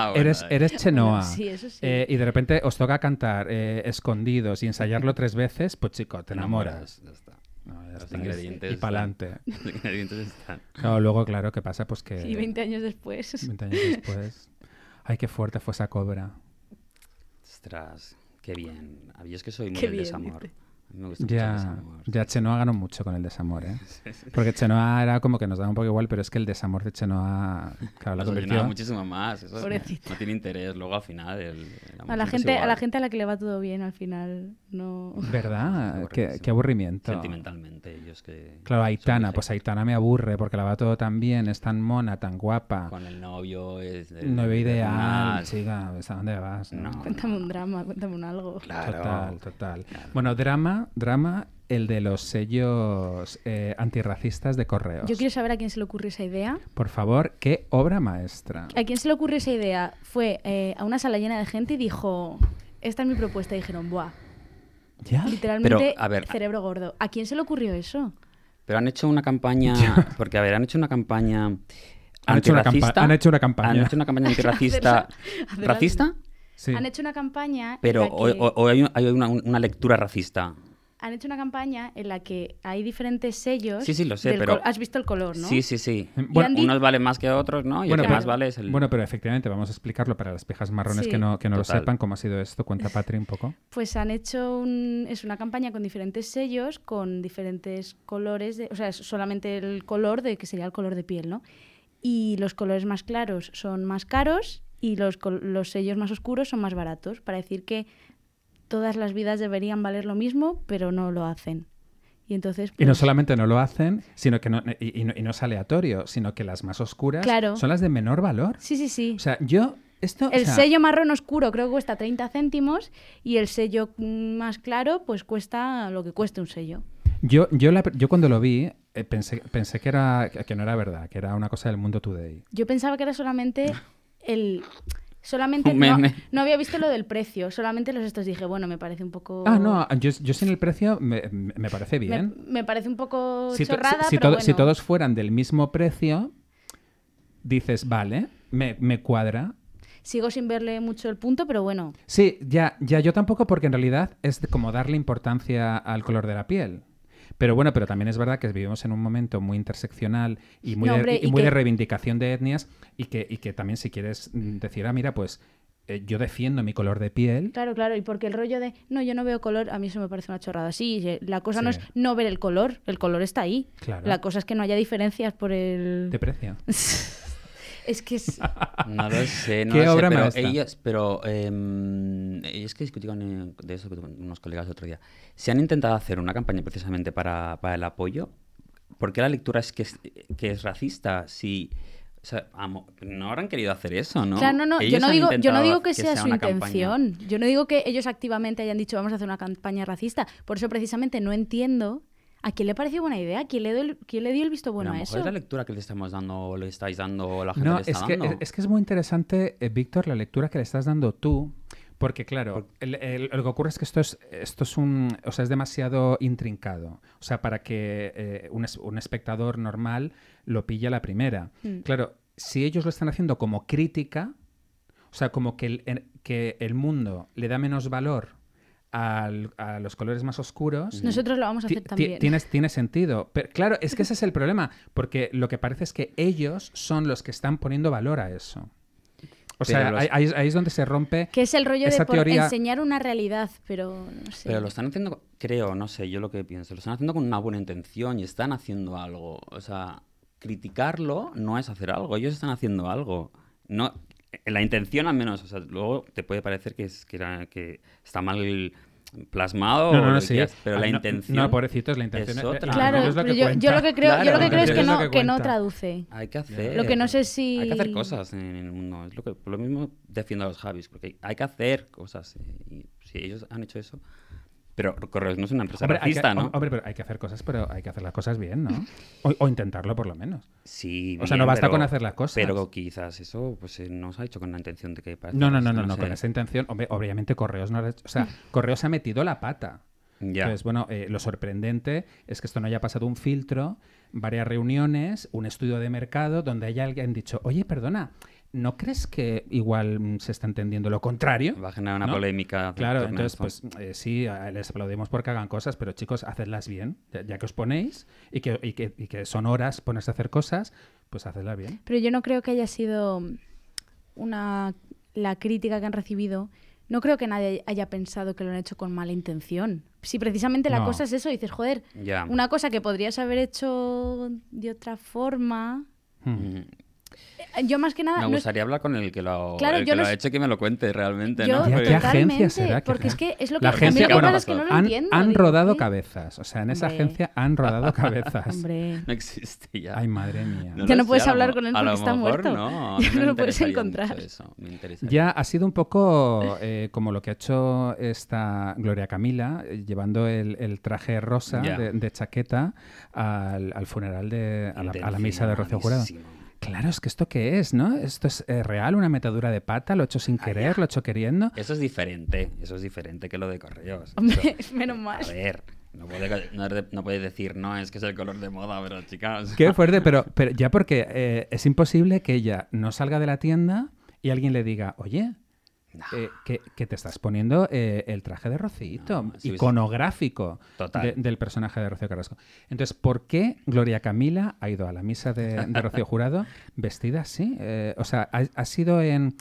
eres, Chenoa, y de repente os toca cantar eh, escondidos y ensayarlo tres veces, pues chico, te enamoras. Ya está. y para adelante. están. No, luego, claro, ¿qué pasa? Pues que... Sí, 20 años después. 20 años después. Ay, qué fuerte fue esa cobra. Ostras, qué bien. es que soy muy desamor ya, Chenoa ganó mucho con el desamor, ¿eh? Porque Chenoa era como que nos daba un poco igual, pero es que el desamor de Chenoa, claro, la convirtió... muchísimo más, no tiene interés luego al final. a, la gente, a la gente a la que le va todo bien al final, no... ¿Verdad? qué, aburrimiento. Sentimentalmente, ellos Claro, Aitana, pues Aitana me aburre porque la va todo tan bien, es tan mona, tan guapa. Con el novio es... El novio ideal, chica, ¿a dónde vas? cuéntame un drama, cuéntame un algo. Total, total. Bueno, drama drama, el de los sellos eh, antirracistas de correos. Yo quiero saber a quién se le ocurrió esa idea. Por favor, qué obra maestra. ¿A quién se le ocurrió esa idea? Fue eh, a una sala llena de gente y dijo, esta es mi propuesta. Y dijeron, buah. Literalmente, a ver, cerebro gordo. ¿A quién se le ocurrió eso? Pero han hecho una campaña, porque a ver, han hecho una campaña han hecho, una han hecho una campaña. Han hecho una campaña antirracista. ¿Racista? Han hecho una campaña. Pero hoy, hay, una, lectura racista han hecho una campaña en la que hay diferentes sellos. Sí, sí, lo sé, pero. Has visto el color, ¿no? Sí, sí, sí. Em, bueno, unos valen más que otros, ¿no? Y bueno, pero, más vale es el. Bueno, pero efectivamente, vamos a explicarlo para las pejas marrones que no, que no lo sepan, cómo ha sido esto. Cuenta Patri un poco. Pues han hecho un... es una campaña con diferentes sellos, con diferentes colores, o sea, solamente el color de que sería el color de piel, ¿no? Y los colores más claros son más caros y los, los sellos más oscuros son más baratos, para decir que todas las vidas deberían valer lo mismo, pero no lo hacen. Y, entonces, y no pues, solamente no lo hacen, sino que no, y, no, es aleatorio, sino que las más oscuras claro. son las de menor valor. Sí, sí, sí. O sea, yo esto, el sello marrón oscuro creo que cuesta 30 céntimos y el sello más claro pues cuesta lo que cueste un sello. Yo, yo, yo cuando lo vi eh, pensé, pensé que, era, que no era verdad, que era una cosa del mundo today. Yo pensaba que era solamente el Solamente no, había visto lo del precio, solamente los estos dije, bueno, me parece un poco... Ah, no, yo, sin el precio me, parece bien. Me, parece un poco si si todos fueran del mismo precio, dices, vale, me, me cuadra, sigo sin verle mucho el punto, pero bueno. Sí, ya, ya yo tampoco, porque en realidad es como darle importancia al color de la piel. Pero bueno, pero también es verdad que vivimos en un momento muy interseccional y muy, de, reivindicación de etnias y que, que también si quieres mm, decir, ah, mira, pues eh, yo defiendo mi color de piel. Claro, claro, y porque el rollo de no, yo no veo color, a mí eso me parece una chorrada. Sí, eh, la cosa no es no ver el color, el color está ahí. Claro. La cosa es que no haya diferencias por el. De precio. Es que es... No lo sé, sé, pero ellos, pero em, que discutían de eh, eso con unos colegas el otro día, se han intentado hacer una campaña precisamente para, el apoyo. ¿Por qué la lectura es que es, racista? Si... no habrán querido hacer eso, ¿no? no, Yo no, digo, que, sea, su intención. Yo no digo que ellos activamente hayan dicho vamos a hacer una campaña racista. Por eso precisamente no entiendo ¿A quién le pareció buena idea? ¿Quién le dio quién le dio el visto bueno a, eso? es la lectura que le estamos dando, o le estáis dando, la gente no, le está es Que, es, que es muy interesante, eh, Víctor, la lectura que le estás dando tú, porque claro, lo que ocurre es que esto es, esto es un, o sea, es demasiado intrincado. O sea, para que eh, un, espectador normal lo pille a la primera. Mm. Claro, si ellos lo están haciendo como crítica, o sea, como que el mundo le da menos valor a los colores más oscuros. Nosotros lo vamos a hacer también. tiene sentido. Pero, claro, es que ese es el problema, porque lo que parece es que ellos son los que están poniendo valor a eso. O sea, ahí, es donde se rompe. Que es el rollo de enseñar una realidad, pero no sé. Pero lo están haciendo, creo, no sé, yo lo que pienso, lo están haciendo con una buena intención y están haciendo algo. O sea, criticarlo no es hacer algo, ellos están haciendo algo. No, la intención al menos, luego te puede parecer que, es, que, está mal plasmado no, no, no, pero la intención no, pobrecito es la intención es eh, eh, otra. claro yo, lo que creo yo lo que creo es que no que, no traduce hay que hacer lo que no sé si hay que hacer cosas en el mundo es lo que por lo mismo defiendo a los Javis porque hay que hacer cosas eh, y si ellos han hecho eso pero Correos no es una empresa ¿no? Hombre, pero hay que hacer cosas, pero hay que hacer las cosas bien, ¿no? O, intentarlo por lo menos. Sí. o sea, no basta con hacer las cosas. Pero quizás eso pues eh, no se ha hecho con la intención de que pase. No, no, pues, no, no, no, con esa intención. Hombre, obviamente Correos no ha hecho, O sea, Correos se ha metido la pata. Ya. Entonces, bueno, eh, lo sorprendente es que esto no haya pasado un filtro, varias reuniones, un estudio de mercado donde haya alguien dicho, oye, perdona, ¿No crees que igual mm, se está entendiendo lo contrario? Va a generar una polémica. Claro, entonces, pues eh, sí, les aplaudimos porque hagan cosas, pero chicos, hacedlas bien, ya, que os ponéis y que, son horas ponerse a hacer cosas, pues hacedlas bien. Pero yo no creo que haya sido una la crítica que han recibido. No creo que nadie haya pensado que lo han hecho con mala intención. Si precisamente la cosa es eso, dices, joder, una cosa que podrías haber hecho de otra forma. Hmm. Mm. Yo más que nada... Me gustaría hablar con el que lo, ha hecho y que me lo cuente realmente, yo, ¿Qué, agencia será? porque es que es lo que... La agencia, que no lo han, entiendo, han rodado ¿eh? cabezas. O sea, en esa agencia han rodado cabezas. No existe ya. Ay, madre mía. ya no puedes hablar con él porque está muerto. Ya no lo puedes encontrar. Ya ha sido un poco eh, como lo que ha hecho esta Gloria Camila, eh, llevando el, traje rosa de, chaqueta al, funeral de... la, a la misa de Rocío Jurado claro, es que esto qué es, ¿no? Esto es eh, real, una metadura de pata, lo he hecho sin ah, querer, lo he hecho queriendo. Eso es diferente, eso es diferente que lo de correos. Hombre, menos mal. A ver. No puedes, decir, no, es que es el color de moda, pero chicas. Qué fuerte, pero, pero ya porque eh, es imposible que ella no salga de la tienda y alguien le diga, oye, eh, que, te estás poniendo eh, el traje de Rocío, iconográfico del personaje de Rocío Carrasco. Entonces, ¿por qué Gloria Camila ha ido a la misa de, Rocío Jurado vestida así? Eh, o sea, ha, sido en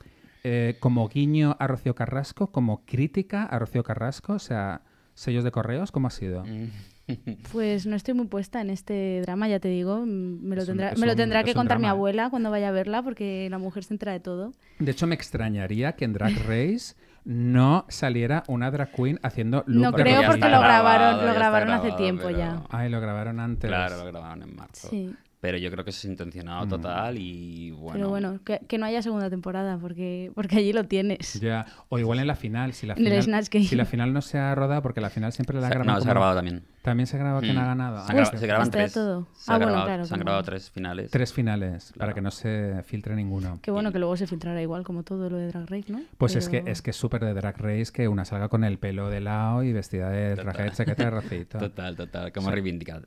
como guiño a Rocío Carrasco, como crítica a Rocío Carrasco, o sea, sellos de correos, ¿cómo ha sido? Mm. Pues no estoy muy puesta en este drama, ya te digo. Me lo tendrá, que contar mi abuela cuando vaya a verla, porque la mujer se entra de todo. De hecho, me extrañaría que en Drag Race no saliera una drag queen haciendo No creo porque lo grabaron, lo grabaron hace tiempo ya. Ay, lo grabaron antes. Claro, lo grabaron en marzo. Sí. Pero yo creo que eso es intencionado mm. total y bueno. Pero bueno, que, no haya segunda temporada porque, porque allí lo tienes. Ya, o igual en la final, si la final, si la final no se ha rodado, porque la final siempre la graban. No, se ha grabado también. También se ha grabado mm. ha ganado. Se, graban tres. Se, ah, se han grabado tres finales. Tres finales, para que no se filtre ninguno. Qué bueno que luego se filtrará igual como todo lo de Drag Race, ¿no? Pues es que es que es súper de Drag Race que una salga con el pelo de lado y vestida de traje de chaqueta de racito. Total, total, como reivindicado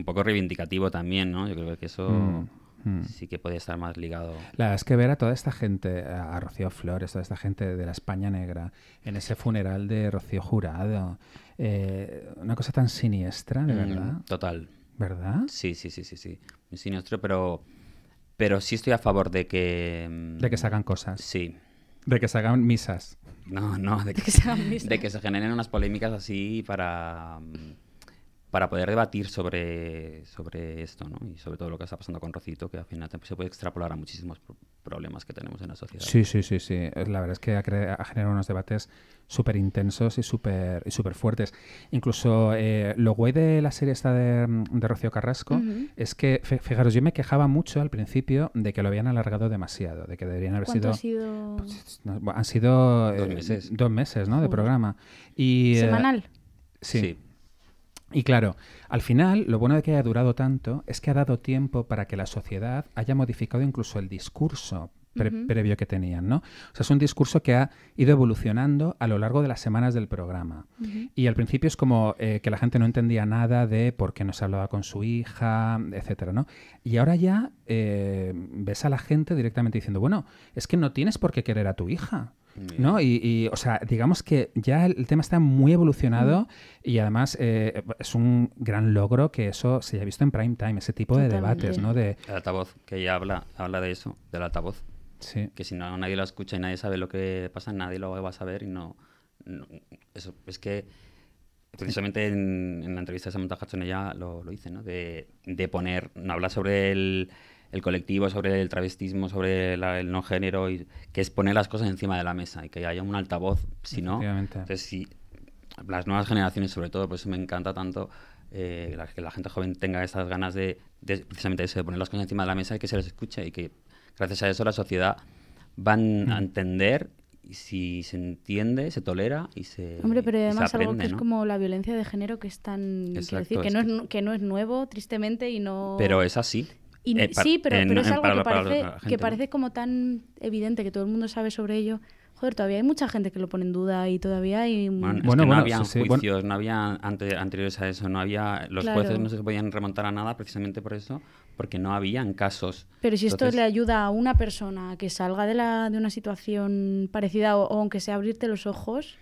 un poco reivindicativo también, ¿no? Yo creo que eso... Mm, mm. Sí que podía estar más ligado. La es que ver a toda esta gente, a Rocío Flores, toda esta gente de la España negra, en ese funeral de Rocío Jurado, eh, una cosa tan siniestra, de mm, verdad. Total. ¿Verdad? Sí, sí, sí, sí, sí. Muy siniestro, pero, pero sí estoy a favor de que... De que se hagan cosas. Sí. De que se hagan misas. No, no, de que se, misas. De que se generen unas polémicas así para para poder debatir sobre, sobre esto, Y sobre todo lo que está pasando con Rocito, que al final se puede extrapolar a muchísimos problemas que tenemos en la sociedad. Sí, sí, sí, sí. La verdad es que ha, generado unos debates súper intensos y súper super fuertes. Incluso eh, lo guay de la serie esta de, Rocío Carrasco es que, fijaros, yo me quejaba mucho al principio de que lo habían alargado demasiado, de que deberían haber sido, han sido... Dos eh, meses. dos meses, ¿no? De programa. Y, eh, ¿Semanal? sí. Y claro, al final, lo bueno de que haya durado tanto es que ha dado tiempo para que la sociedad haya modificado incluso el discurso previo que tenían, ¿no? O sea, es un discurso que ha ido evolucionando a lo largo de las semanas del programa. Y al principio es como eh, que la gente no entendía nada de por qué no se hablaba con su hija, etcétera, ¿no? Y ahora ya eh, ves a la gente directamente diciendo, bueno, es que no tienes por qué querer a tu hija. ¿no? Y, y, o sea, digamos que ya el tema está muy evolucionado y además eh, es un gran logro que eso se haya visto en prime time, ese tipo de debates, ¿no? De... El altavoz, que ya habla, habla de eso, del altavoz. Sí. Que si no nadie lo escucha y nadie sabe lo que pasa, nadie lo va a saber y no... eso, es que precisamente en, la entrevista de Samantha Hudson ella lo, lo dice, ¿no? De, de poner, no habla sobre el el colectivo, sobre el travestismo, sobre el no género, y, que es poner las cosas encima de la mesa y que haya un altavoz, si no. Entonces, si las nuevas generaciones, sobre todo, por eso me encanta tanto eh, que la gente joven tenga esas ganas de, de, precisamente eso, de poner las cosas encima de la mesa y que se les escuche y que gracias a eso la sociedad van a mm. entender y si se entiende, se tolera y se. Hombre, pero además aprende, algo que es como la violencia de género que es tan. decir, que, no que no es nuevo, tristemente, y no. Pero es así. Eh, sí, pero, pero es algo que, parece, que parece como tan evidente que todo el mundo sabe sobre ello. Joder, todavía hay mucha gente que lo pone en duda y todavía hay... Bueno, es no había juicios, no había anteriores a eso, no había... Los jueces no se podían remontar a nada precisamente por eso, porque no habían casos. Pero si esto le ayuda a una persona que salga de, la, de una situación parecida o aunque sea abrirte los ojos...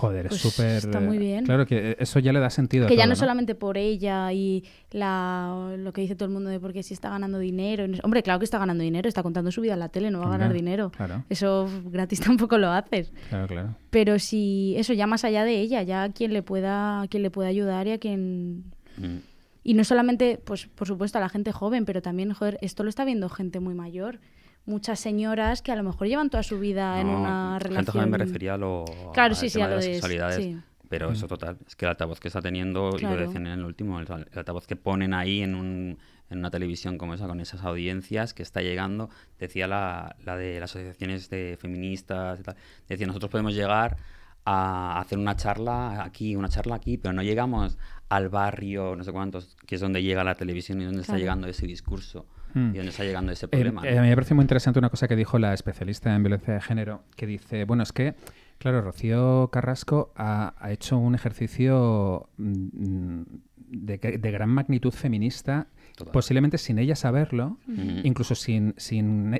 Joder, es pues súper. Está muy eh, bien. Claro que eso ya le da sentido. Que ya no, solamente por ella y la, lo que dice todo el mundo de porque si está ganando dinero. Hombre, claro que está ganando dinero, está contando su vida en la tele, no va a ganar dinero. Claro. Eso gratis tampoco lo haces. Claro, claro. Pero si eso ya más allá de ella, ya quien le pueda, quien le pueda ayudar y a quien. Mm. Y no solamente, pues por supuesto, a la gente joven, pero también, joder, esto lo está viendo gente muy mayor muchas señoras que a lo mejor llevan toda su vida en una relación. me refería a lo. Claro, sí, sí, a de sexualidades. Pero eso mm. total, es que el altavoz que está teniendo, y lo decían en el último, el, altavoz que ponen ahí en, una televisión como esa, con esas audiencias que está llegando, decía la, de las asociaciones de feministas, decía, nosotros podemos llegar a hacer una charla aquí, una charla aquí, pero no llegamos al barrio, no sé cuántos, que es donde llega la televisión y donde está llegando ese discurso. Mm. ¿Y dónde está llegando ese eh, problema? Eh, a mí me parece muy interesante una cosa que dijo la especialista en violencia de género, que dice, bueno, es que, claro, Rocío Carrasco ha, hecho un ejercicio mm, de, gran magnitud feminista Posiblemente sin ella saberlo, mm. incluso sin,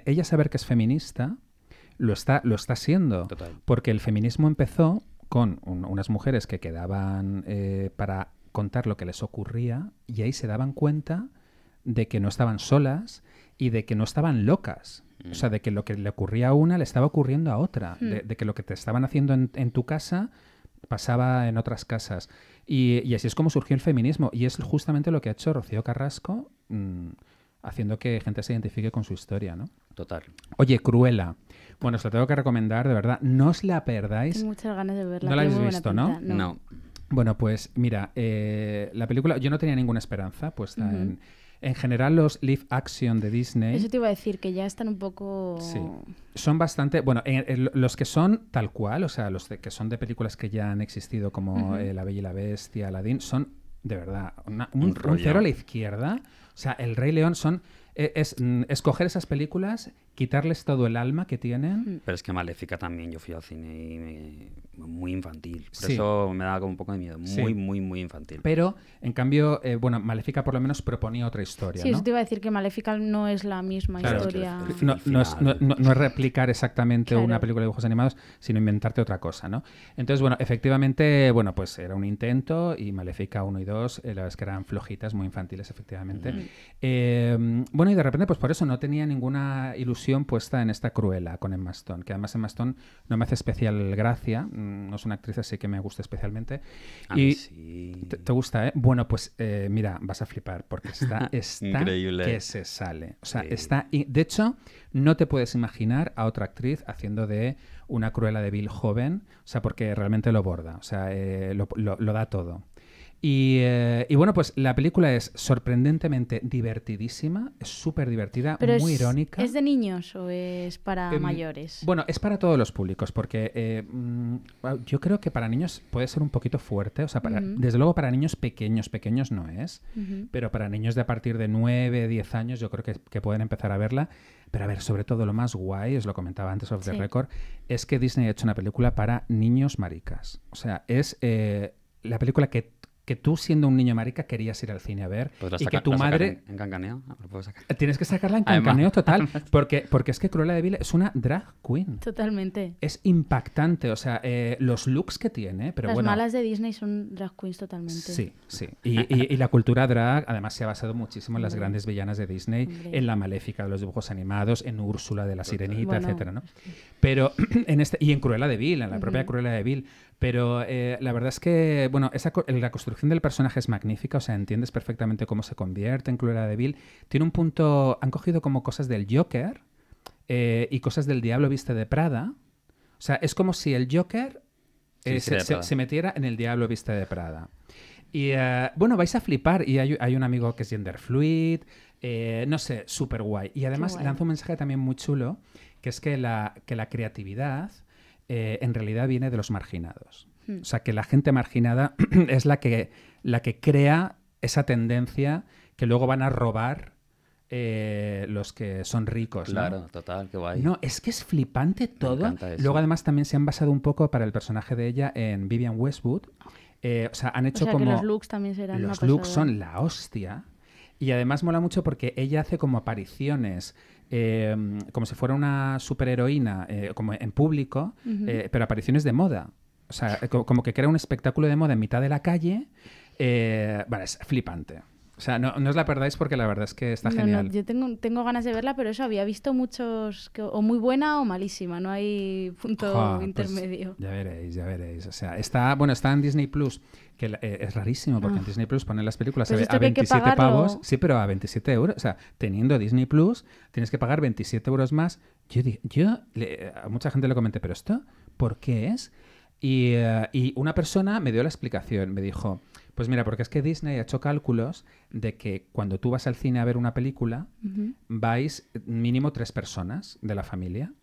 ella saber que es feminista, lo está, lo está siendo. Porque el feminismo empezó con unas mujeres que quedaban eh, para contar lo que les ocurría y ahí se daban cuenta de que no estaban solas y de que no estaban locas. O sea, mm. de que lo que le ocurría a una le estaba ocurriendo a otra, hmm. de, que lo que te estaban haciendo en, tu casa pasaba en otras casas. Y, así es como surgió el feminismo. Y es justamente lo que ha hecho Rocío Carrasco, mm, haciendo que gente se identifique con su historia, ¿no? Total. Oye, Cruela. Bueno, os la tengo que recomendar, de verdad. No os la perdáis. Tengo muchas ganas de verla. No la habéis visto, ¿no? ¿no? Bueno, pues mira, eh, la película, yo no tenía ninguna esperanza puesta en en general, los live action de Disney. Eso te iba a decir, que ya están un poco. Sí. Son bastante. Bueno, los que son tal cual, o sea, los que son de películas que ya han existido, como eh, La Bella y la Bestia, Aladdin, son de verdad un, cero a la izquierda. O sea, El Rey León son. E, es mm, escoger esas películas quitarles todo el alma que tienen. Mm. Pero es que Maléfica también, yo fui al cine y muy infantil. Por eso me daba como un poco de miedo. Muy, muy, muy infantil. Pero, en cambio, eh, bueno, Maléfica por lo menos proponía otra historia. Sí, te iba a decir que Maléfica no es la misma historia. no, es, replicar exactamente una película de dibujos animados, sino inventarte otra cosa, ¿no? Entonces, bueno, efectivamente, bueno, pues era un intento y Maléfica 1 y 2, eh, la verdad es que eran flojitas, muy infantiles, efectivamente. Mm. Eh, bueno, y de repente, pues por eso no tenía ninguna ilusión puesta en esta cruela con Emma Stone, que además Emma Stone no me hace especial gracia, mm, no es una actriz así que me gusta especialmente. y te, gusta, ¿eh? Bueno, pues eh, mira, vas a flipar porque está, está que se sale. O sea, está... De hecho, no te puedes imaginar a otra actriz haciendo de una cruela de Bill joven, o sea, porque realmente lo borda, o sea, eh, lo da todo. Y, eh, y, bueno, pues la película es sorprendentemente divertidísima, es súper divertida, muy irónica. ¿Es de niños o es para em, mayores? Bueno, es para todos los públicos, porque eh, mm, yo creo que para niños puede ser un poquito fuerte. O sea, para, desde luego para niños pequeños, pequeños no es. Pero para niños de a partir de 9, 10 años, yo creo que, que pueden empezar a verla. Pero a ver, sobre todo lo más guay, os lo comentaba antes off the record, es que Disney ha hecho una película para niños maricas. O sea, es eh, la película que que tú siendo un niño marica querías ir al cine a ver pues y que tu madre en, cancaneo tienes que sacarla en cancaneo total porque porque es que Cruella de Vil es una drag queen totalmente es impactante o sea eh, los looks que tiene eh, pero las malas de Disney son drag queens totalmente sí sí y, la cultura drag además se ha basado muchísimo en las grandes villanas de Disney en la Maléfica de los dibujos animados en Úrsula de la Sirenita etcétera pero en este y en Cruella de Vil en la propia Cruella de Vil pero eh, la verdad es que, bueno, la construcción del personaje es magnífica, o sea, entiendes perfectamente cómo se convierte en Cruella de Tiene un punto, han cogido como cosas del Joker eh, y cosas del Diablo Viste de Prada. O sea, es como si el Joker eh, se, metiera en el Diablo Viste de Prada. Y bueno, vais a flipar. Y hay, un amigo que es gender fluid, no sé, súper guay. Y además lanza un mensaje también muy chulo, que es que la creatividad eh, en realidad viene de los marginados. Hmm. O sea, que la gente marginada es la que, la que crea esa tendencia que luego van a robar eh, los que son ricos. Claro, total, que guay. No, es que es flipante todo. Luego, además, también se han basado un poco para el personaje de ella en Vivian Westwood. Eh, o sea, han hecho como. los looks también serán. Los looks son la hostia. Y además mola mucho porque ella hace como apariciones Em, como si fuera una superheroína, eh, como en público, eh, pero apariciones de moda. O sea, eh, como que crea un espectáculo de moda en mitad de la calle. vale, es flipante. O sea, no, no, os la perdáis porque la verdad es que está genial. yo tengo, tengo ganas de verla, pero eso había visto muchos, o muy buena o malísima, no hay punto pues intermedio. ya veréis, ya veréis. O sea, está, bueno, está en Disney Plus, que eh, es rarísimo porque en ah. Disney Plus ponen las películas pues a 27 pavos, sí, pero a 27 euros. O sea, teniendo Disney Plus, tienes que pagar 27 euros más. Yo, yo a mucha gente le comenté, pero esto, ¿por qué es? Y, eh, y una persona me dio la explicación, me dijo pues mira, porque es que Disney ha hecho cálculos de que cuando tú vas al cine a ver una película, vais mínimo tres personas de la familia.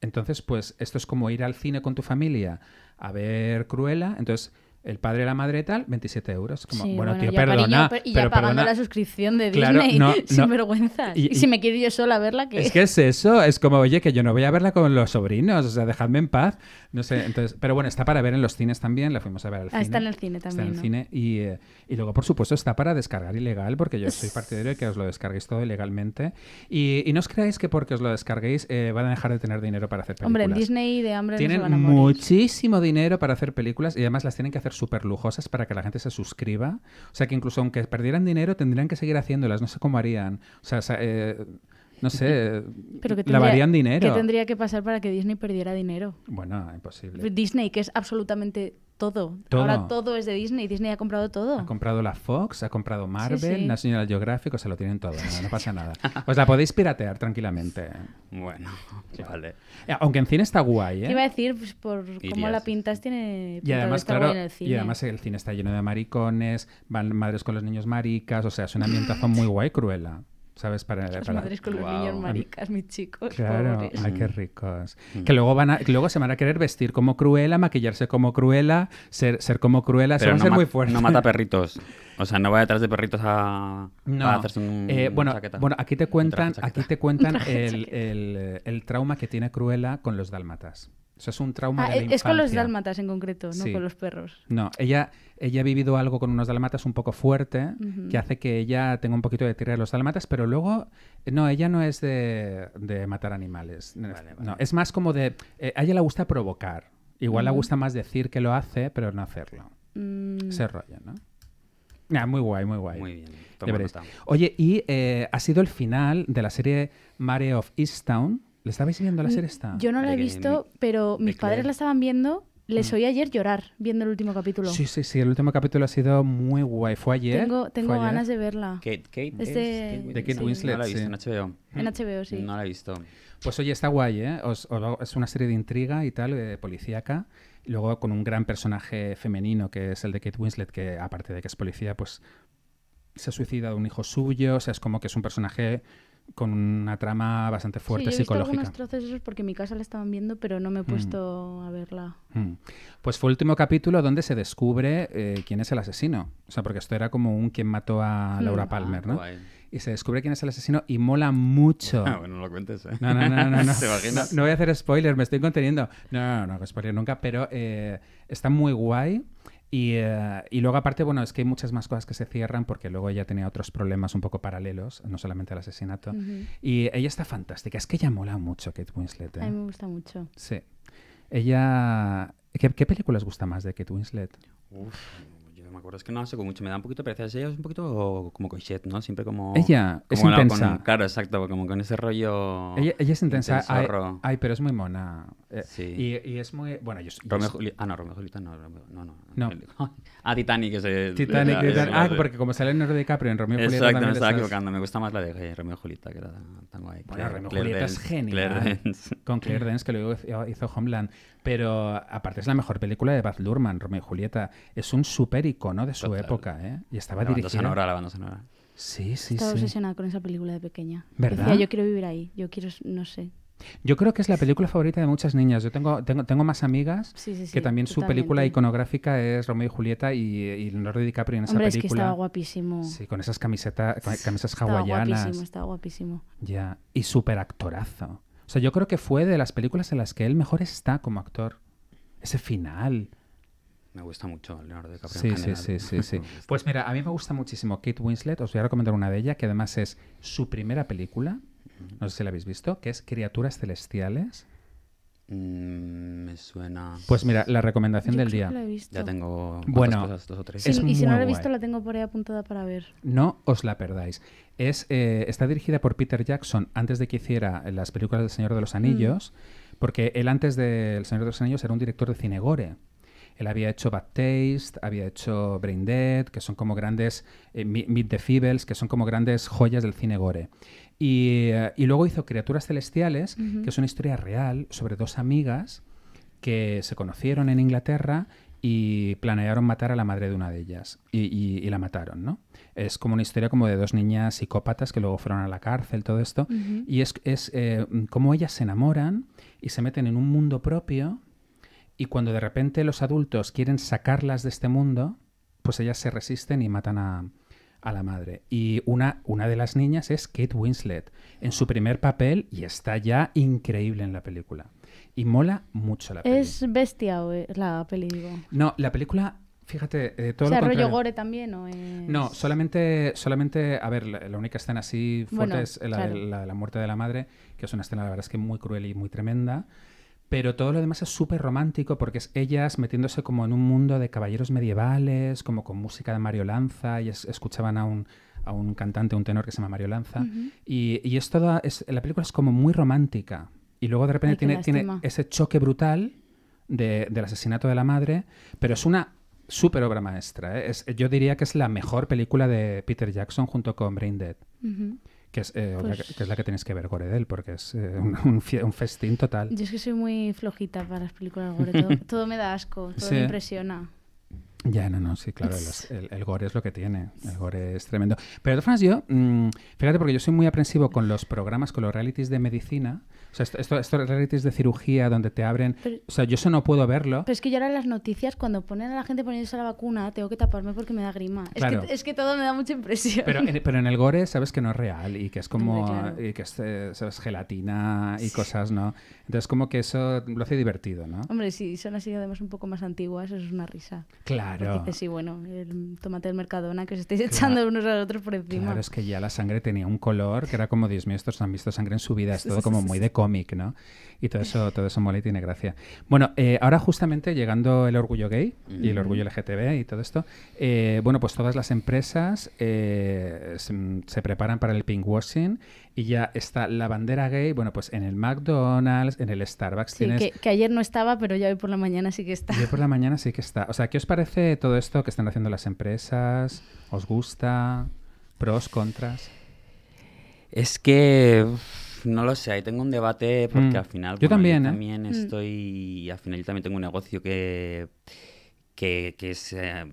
Entonces, pues esto es como ir al cine con tu familia a ver Cruella. Entonces, el padre y la madre tal, 27 euros. Como, bueno, tío, perdona. y ya pero pagando la suscripción de Disney, sin vergüenza. Y, si me quiero yo sola verla, ¿qué? Es que es eso, es como, oye, que yo no voy a verla con los sobrinos, o sea, dejadme en paz. No sé, entonces, pero bueno, está para ver en los cines también, la fuimos a ver al ah, cine. está en el cine también. en el cine y, eh, y, luego, por supuesto, está para descargar ilegal, porque yo soy partidario de que os lo descarguéis todo ilegalmente. Y, no os creáis que porque os lo descarguéis eh, van a dejar de tener dinero para hacer películas. Hombre, en Disney de hambre Tienen muchísimo dinero para hacer películas y además las tienen que hacer super súper lujosas para que la gente se suscriba. O sea, que incluso aunque perdieran dinero, tendrían que seguir haciéndolas. No sé cómo harían. O sea, eh, no sé, Pero que lavarían dinero. ¿Qué tendría que pasar para que Disney perdiera dinero? Bueno, imposible. Disney, que es absolutamente todo. Ahora todo es de Disney. Disney ha comprado todo. Ha comprado la Fox, ha comprado Marvel, la sí. National Geographic, o lo tienen todo. No, pasa nada. Os la podéis piratear tranquilamente. Bueno, vale. Eh, aunque en cine está guay, ¿eh? iba a decir, pues por cómo la pintas tiene... Y además, el cine. y además el cine está lleno de maricones, van madres con los niños maricas, o sea, es un ambientazo muy guay, cruela. ¿sabes? Para, Las madres con los niños maricas, mis chicos. Claro, pobres. ay, qué ricos. Mm. Que luego van a, luego se van a querer vestir como Cruella, maquillarse como Cruella, ser, ser como Cruella, no ser muy fuertes. No mata perritos. O sea, no va detrás de perritos a, hacerse un, eh, bueno, bueno, aquí te cuentan, aquí te cuentan el, el, el trauma que tiene Cruella con los dálmatas. Eso es un trauma ah, Es con los dálmatas en concreto, no con los perros. No, ella, ella ha vivido algo con unos dálmatas un poco fuerte que hace que ella tenga un poquito de tirar los dálmatas, pero luego, no, ella no es de, matar animales. No, es más como de, eh, a ella le gusta provocar. Igual le gusta más decir que lo hace, pero no hacerlo. se mm. Ese rollo, ¿no? muy guay, muy guay. Muy bien. Oye, y eh, ha sido el final de la serie Mare of Easttown ¿Le estabais viendo la serie esta? Yo no la he visto, pero mis padres la estaban viendo. Les ah. oí ayer llorar viendo el último capítulo. Sí, sí, sí. El último capítulo ha sido muy guay. Fue ayer. Tengo, ganas de verla. Kate, Kate, de... Kate Winslet. No la he visto en HBO. En HBO, sí. No la he visto. Pues oye, está guay, ¿eh? es una serie de intriga y tal, de policíaca. Luego con un gran personaje femenino que es el de Kate Winslet, que aparte de que es policía, pues se ha suicidado un hijo suyo, o sea, es como que es un personaje con una trama bastante fuerte sí, yo he visto Algunos trozos esos porque en mi casa la estaban viendo, pero no me he mm. puesto a verla. Mm. Pues fue el último capítulo donde se descubre eh, quién es el asesino. O sea, porque esto era como un quien mató a mm. Laura ah, Palmer, ¿no? Y se descubre quién es el asesino y mola mucho. Ah, bueno, no lo cuentes, ¿eh? No, no, no, no. No, no, voy a hacer spoiler, me estoy conteniendo. No, no, no, no spoiler nunca, pero eh, está muy guay. Y, eh, y, luego aparte, bueno, es que hay muchas más cosas que se cierran porque luego ella tenía otros problemas un poco paralelos, no solamente el asesinato. Y ella está fantástica, es que ella mola mucho Kate Winslet. A mí ¿eh? me gusta mucho. Sí. Ella... ¿Qué, qué películas gusta más de Kate Winslet? Uf, me acuerdo es que no hace mucho, me da un poquito parece Ella es un poquito como Coixet, ¿no? Siempre como... Ella es intensa. claro, exacto, como con ese rollo... Ella, es intensa, ay, pero es muy mona. Eh, sí. Y, es muy... Bueno, yo... Romeo Juli... Ah, no, Romeo Julieta no, no, no. no. ah, Titanic es el... Titanic, Titanic. Ah, porque como sale en de Capri, en Romeo y Julieta Exacto, me estaba equivocando. Me gusta más la de Romeo Julieta, que la tengo ahí. Bueno, Romeo Julieta es genial. Claire Dance. Con Claire Dance, que luego hizo Homeland. Pero aparte es la mejor película de Baz Luhrmann, Romeo y Julieta. Es un super icono de su época, ¿eh? Y estaba la Banda sonora, la banda sonora. Sí, sí, estaba obsesionada con esa película de pequeña. ¿Verdad? Decía, yo quiero vivir ahí, yo quiero, no sé, yo creo que es la película favorita de muchas niñas. Yo tengo, tengo, tengo más amigas que también su película iconográfica es Romeo y Julieta y, y Leonardo DiCaprio en esa Hombre, película. Es que estaba guapísimo. Sí, con esas camisetas, con camisas hawaianas. Estaba guapísimo, estaba guapísimo. Ya, y súper actorazo sea, yo creo que fue de las películas en las que él mejor está como actor. Ese final. Me gusta mucho Leonardo DiCaprio. Sí, sí, sí, sí, sí. pues mira, a mí me gusta muchísimo Kate Winslet. Os voy a recomendar una de ellas, que además es su primera película. No sé si la habéis visto, que es Criaturas Celestiales. Mm, me suena. Pues mira, la recomendación del día. Ya tengo Bueno, cosas, dos o tres. y si no la he visto, la tengo por ahí apuntada para ver. No os la perdáis. Es, eh, está dirigida por Peter Jackson antes de que hiciera las películas del Señor de los mm. Anillos, porque él antes del Señor de los Anillos era un director de cine gore. Él había hecho Bad Taste, había hecho Brain Dead, que son como grandes, eh, Meet the Feebles, que son como grandes joyas del cine gore. Eh, y, luego hizo Criaturas Celestiales, que es una historia real sobre dos amigas que se conocieron en Inglaterra y planearon matar a la madre de una de ellas. Y, la mataron, ¿no? Es como una historia como de dos niñas psicópatas que luego fueron a la cárcel, todo esto. Y es, es eh, como ellas se enamoran y se meten en un mundo propio y cuando de repente los adultos quieren sacarlas de este mundo, pues ellas se resisten y matan a, a la madre. Y una, una de las niñas es Kate Winslet, en su primer papel y está ya increíble en la película. Y mola mucho la película. Es bestia eh, la película. No, la película Fíjate, eh, todo o sea, rollo gore también, ¿o ¿no? solamente, solamente, a ver, la, única escena así fuerte es la, la, muerte de la madre, que es una escena, la verdad es que muy cruel y muy tremenda. Pero todo lo demás es súper romántico porque es ellas metiéndose como en un mundo de caballeros medievales, como con música de Mario Lanza, y escuchaban a un, a un cantante, un tenor que se llama Mario Lanza. Y, es la película es como muy romántica. Y luego de repente tiene, tiene, ese choque brutal del asesinato de la madre, pero es una súper obra maestra. ¿eh? Es, yo diría que es la mejor película de Peter Jackson junto con Brain Dead. Eh, pues que es, la que, que tienes que ver Goredel, porque es eh, un, festín total. Yo es que soy muy flojita para las películas gore. Todo, me da asco, todo me impresiona. Ya, no, no, sí, claro, el, gore es lo que tiene, el gore es tremendo. Pero de yo, mm, fíjate, porque yo soy muy aprensivo con los programas, con los realities de medicina, o sea, esto, esto realities de cirugía donde te abren. o sea, yo eso no puedo verlo. Pero es que yo ahora en las noticias, cuando ponen a la gente poniéndose la vacuna, tengo que taparme porque me da grima. Claro. Es, que, todo me da mucha impresión. Pero en, pero en el gore sabes que no es real y que es como. Y que es eh, sabes, gelatina y cosas, ¿no? Entonces, como que eso lo hace divertido, ¿no? Hombre, sí, son así además un poco más antiguas, eso es una risa. Claro. Dices, sí, bueno, el tomate del Mercadona que os estáis echando unos a los otros por encima. Claro, es que ya la sangre tenía un color que era como, Dios mío, estos han visto sangre en su vida, es todo como muy de cómic, ¿no? Y todo eso, todo eso mole y tiene gracia. Bueno, eh, ahora justamente llegando el orgullo gay y el orgullo mm. LGTB y todo esto, eh, bueno, pues todas las empresas eh, se, preparan para el pinkwashing y ya está la bandera gay, bueno, pues en el McDonald's, en el Starbucks Que, ayer no estaba, pero ya hoy por la mañana sí que está. hoy por la mañana sí que está. O sea, ¿qué os parece todo esto que están haciendo las empresas? ¿Os gusta? ¿Pros, contras? Es que... No lo sé, ahí tengo un debate porque mm. al final... Yo también, ¿eh? también mm. estoy... Al final yo también tengo un negocio que, que, es eh,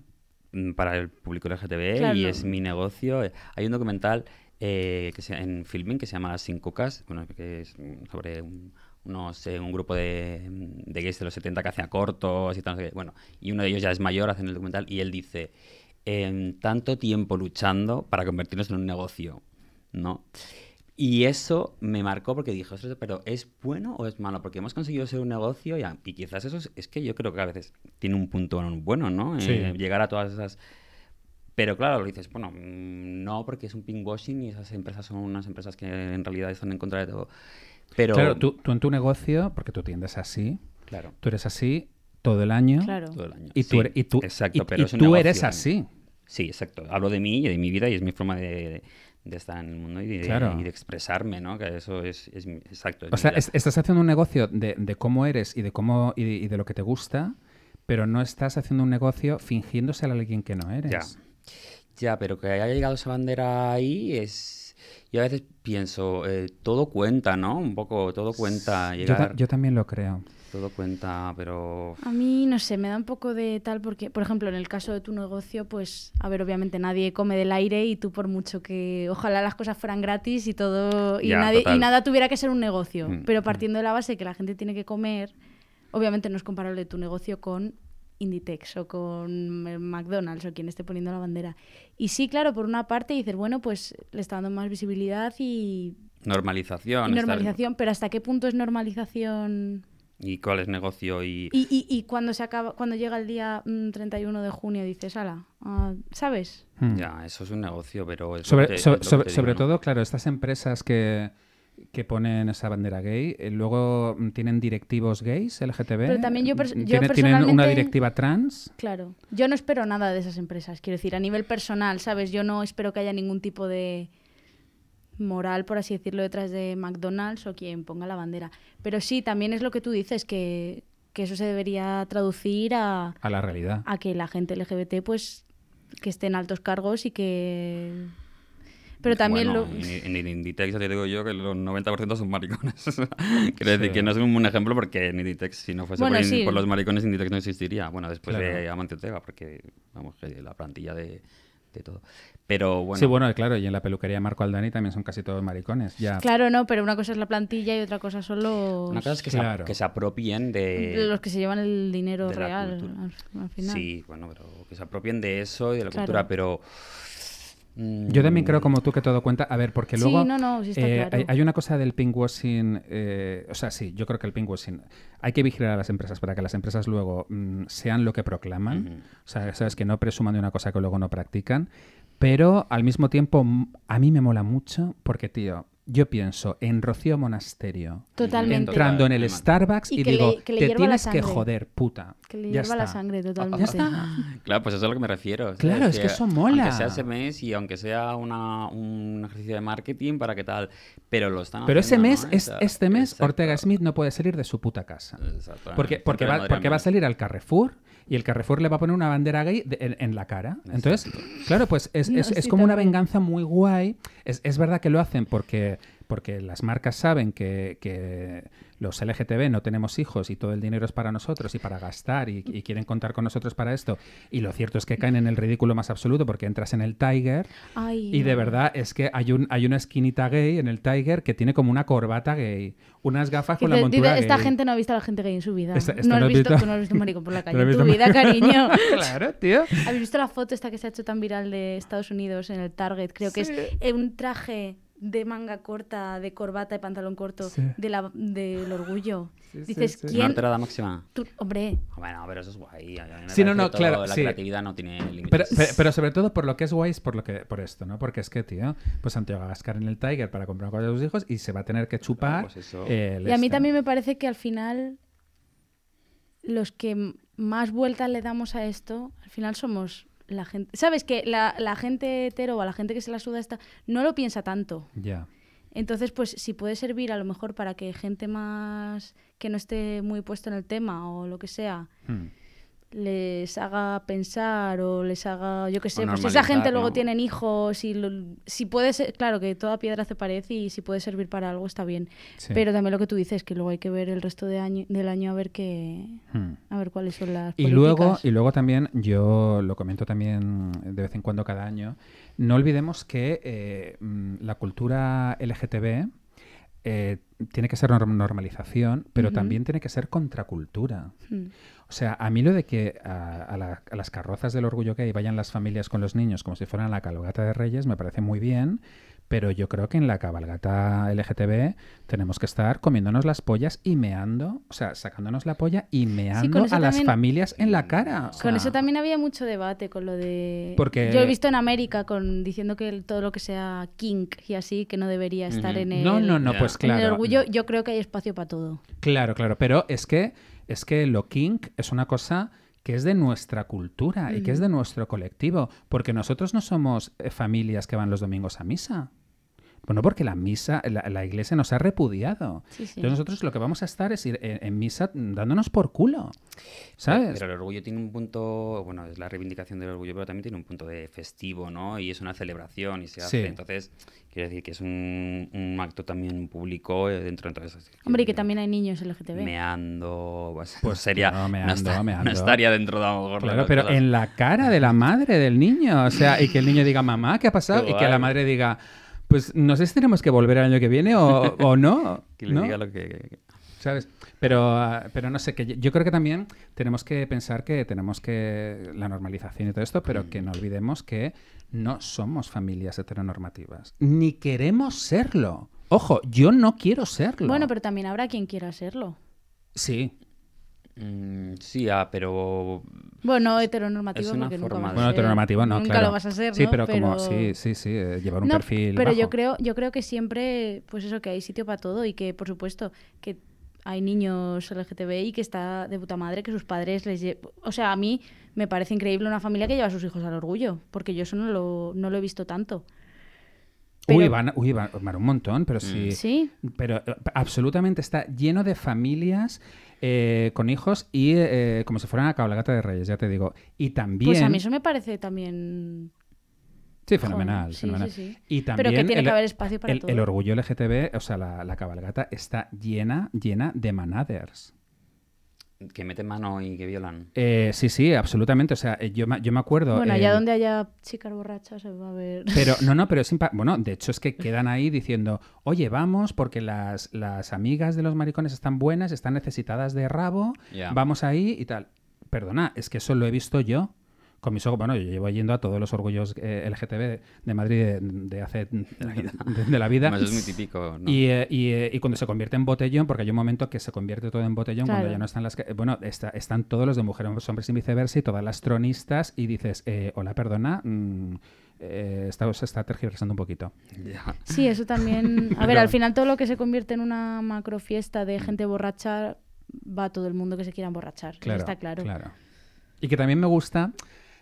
para el público LGTB y es mi negocio. Hay un documental eh, que en filming que se llama Sin cocas bueno, que es sobre un, un grupo de, de gays de los 70 que hacía cortos y tal, bueno, y uno de ellos ya es mayor, hacen el documental, y él dice, en tanto tiempo luchando para convertirnos en un negocio, ¿no? Y eso me marcó porque dije, pero ¿es bueno o es malo? Porque hemos conseguido ser un negocio y, quizás eso es, que yo creo que a veces tiene un punto bueno, ¿no? Eh, llegar a todas esas... Pero claro, lo dices, bueno, mm, no, porque es un pinkwashing y esas empresas son unas empresas que en realidad están en contra de todo. Pero... Claro, tú, en tu negocio, porque tú tiendes así, claro. tú eres así todo el año. Todo el año. Y tú, y tú, exacto, pero tú eres así. Sí, exacto. Hablo de mí y de mi vida y es mi forma de, de estar en el mundo y de, expresarme, ¿no? Que eso es, exacto. o sea, estás haciendo un negocio de, cómo eres y de cómo y de, lo que te gusta, pero no estás haciendo un negocio fingiéndose a alguien que no eres. Ya. Ya, pero que haya llegado esa bandera ahí es. Yo a veces pienso, eh, todo cuenta, ¿no? Un poco, todo cuenta. Llegar... yo también lo creo todo cuenta, pero... A mí, no sé, me da un poco de tal porque, por ejemplo, en el caso de tu negocio, pues, a ver, obviamente nadie come del aire y tú por mucho que ojalá las cosas fueran gratis y todo, y, nada tuviera que ser un negocio, mm, pero mm. partiendo de la base que la gente tiene que comer, obviamente no es comparable tu negocio con Inditex o con eh, McDonald's o quien esté poniendo la bandera. Y sí, claro, por una parte dices, bueno, pues le está dando más visibilidad y... Normalización. normalización, pero ¿hasta qué punto es normalización y cuál es negocio y... cuando, se acaba, cuando llega el día 31 mm, de junio dices, ala, ah, ¿sabes? Hmm. Ya, eso es un negocio, pero... sobre, sobre, todo, claro, estas empresas que, ponen esa bandera gay, eh, luego mm, tienen directivos gays, LGTB. Pero también yo, mm, Tienen una directiva trans. Claro, yo no espero nada de esas empresas, quiero decir, a nivel personal, ¿sabes? Yo no espero que haya ningún tipo de moral, por así decirlo, detrás de McDonald's o quien ponga la bandera. Pero sí, también es lo que tú dices, que, eso se debería traducir a... A la realidad. A que la gente LGBT, pues, que esté en altos cargos y que... Pero también lo... En, Inditex digo yo que los 90% son maricones. Quiero decir que no es un ejemplo porque en Inditex, si no fuese por, los maricones, Inditex no existiría. Bueno, después de Amante Teva, porque vamos, la plantilla de de todo. Pero bueno. Sí, bueno, claro, y en la peluquería Marco Aldani también son casi todos maricones. Ya. Claro, no, pero una cosa es la plantilla y otra cosa son los. Una cosa es que, se, apropien de. Los que se llevan el dinero real, al, final. Sí, bueno, pero que se apropien de eso y de la cultura, pero. Yo también creo como tú que todo cuenta. A ver, porque luego no, no, eh, hay, una cosa del pinkwashing. Eh, o sea, sí, yo creo que el pinkwashing. Hay que vigilar a las empresas para que las empresas luego mm, sean lo que proclaman. O sea, sabes que no presuman de una cosa que luego no practican. Pero al mismo tiempo, a mí me mola mucho porque, tío, yo pienso en Rocío Monasterio. Entrando en el Starbucks y, digo, te tienes que joder, puta. Que le hierva la sangre totalmente. ¿Ya está? Claro, pues eso es a lo que me refiero. Claro, es que, eso mola. Aunque sea ese mes y aunque sea un ejercicio de marketing para qué tal, pero lo están Pero ese mes, es, este mes, Ortega Smith no puede salir de su puta casa. Porque, porque, va, porque va a salir al Carrefour y el Carrefour le va a poner una bandera gay en, la cara. Entonces, claro, pues es, como una venganza muy guay. Es, es verdad que lo hacen porque, porque las marcas saben que los LGTB no tenemos hijos y todo el dinero es para nosotros y para gastar y, quieren contar con nosotros para esto. Y lo cierto es que caen en el ridículo más absoluto porque entras en el Tiger y de verdad es que hay, un, hay una esquinita gay en el Tiger que tiene como una corbata gay, unas gafas con la montura Esta gente no ha visto a la gente gay en su vida. no, has visto, no has visto un maricón por la calle en tu vida, cariño. claro, tío. ¿Habéis visto la foto esta que se ha hecho tan viral de Estados Unidos en el Target? Creo que es un traje de manga corta, de corbata y pantalón corto, de del orgullo. Dices, ¿quién? máxima. hombre. Bueno, pero eso es guay. sí, no, no, claro. La creatividad no tiene Pero, sobre todo por lo que es guay es por, lo que, por esto, ¿no? Porque es que, tío, pues Santiago va en el Tiger para comprar cosas de sus hijos y se va a tener que chupar. Pues y a mí también me parece que al final los que más vueltas le damos a esto, al final somos la gente. ¿Sabes que la, la, gente hetero o la gente que se la suda esta no lo piensa tanto? Ya. Entonces, pues si puede servir a lo mejor para que gente más que no esté muy puesto en el tema o lo que sea, hmm les haga pensar o les haga, yo qué sé, pues esa gente luego tienen hijos y si puede ser, claro que toda piedra se parece y si puede servir para algo está bien, pero también lo que tú dices que luego hay que ver el resto de año, del año a ver qué hmm. a ver cuáles son las y luego y luego también yo lo comento también de vez en cuando cada año, no olvidemos que eh, mm, la cultura LGTB eh, tiene que ser normalización, pero también tiene que ser contracultura. Hmm. O sea, a mí lo de que a, las carrozas del orgullo que hay vayan las familias con los niños como si fueran la cabalgata de Reyes me parece muy bien, pero yo creo que en la cabalgata LGTB tenemos que estar comiéndonos las pollas y meando, o sea, sacándonos la polla y meando a las familias en la cara. con eso también había mucho debate con lo de... Porque... Yo he visto en América con diciendo que todo lo que sea kink y así, que no debería estar en el... No, no, no, pues claro. En el orgullo yo creo que hay espacio para todo. Claro, claro, pero es que es que lo kink es una cosa que es de nuestra cultura y que es de nuestro colectivo, porque nosotros no somos eh, familias que van los domingos a misa. Bueno, porque la misa, la, iglesia nos ha repudiado. Entonces nosotros lo que vamos a estar es ir en, misa dándonos por culo. ¿Sabes? Pero, el orgullo tiene un punto, bueno, es la reivindicación del orgullo, pero también tiene un punto de festivo, ¿no? Y es una celebración y se hace. Entonces, quiero decir que es un, acto también público eh, dentro de eso. Hombre, y que también hay niños LGTB. Meando, pues, pues sería. meando, no, meando. estaría dentro de algo pero en la cara de la madre del niño. O sea, y que el niño diga, mamá, ¿qué ha pasado? y que la madre diga pues no sé si tenemos que volver al año que viene o, no. que le diga lo que... ¿Sabes? Pero, ah, pero no sé, que yo creo que también tenemos que pensar que tenemos que la normalización y todo esto, pero que no olvidemos que no somos familias heteronormativas, ni queremos serlo. Ojo, yo no quiero serlo. Bueno, pero también habrá quien quiera serlo. Sí, Mm, sí, ah, pero. Bueno, heteronormativo, es Bueno, heteronormativo, no, nunca lo vas a hacer. Sí, pero, como, sí, sí, sí, eh, llevar un perfil Pero yo creo, yo creo que siempre, pues eso, que hay sitio para todo y que, por supuesto, que hay niños LGTBI que está de puta madre, que sus padres les llevan... O sea, a mí me parece increíble una familia que lleva a sus hijos al orgullo, porque yo eso no lo, no lo he visto tanto. Uy, van, uy, van, un montón, pero sí. Mm. Sí. Pero eh, absolutamente está lleno de familias eh, con hijos y eh, como si fueran a cabalgata de reyes, ya te digo. Y también... Pues a mí eso me parece también... Sí, fenomenal. Pero que tiene que haber espacio para el, el orgullo LGTB, o sea, la, la, cabalgata está llena, llena de manaders. Que meten mano y que violan. Eh, sí, sí, absolutamente. O sea, eh, yo me, acuerdo. Bueno, allá eh, donde haya chicas borrachas se va a ver. Pero no, no, pero es Bueno, de hecho es que quedan ahí diciendo, oye, vamos porque las, las amigas de los maricones están buenas, están necesitadas de rabo, vamos ahí y tal. Perdona, es que eso lo he visto yo con mis ojos. Bueno, yo llevo yendo a todos los orgullos eh, LGTB de Madrid de, hace. de la vida. Eso es muy típico. ¿no? Eh, eh, y, cuando se convierte en botellón, porque hay un momento que se convierte todo en botellón cuando ya no están las. Bueno, están todos los de mujeres, hombres y viceversa y todas las tronistas y dices, hola, perdona. Mm, se está tergiversando un poquito. Sí, eso también. A ver, al final todo lo que se convierte en una macro fiesta de gente borracha va a todo el mundo que se quiera emborrachar. está claro. claro. Y que también me gusta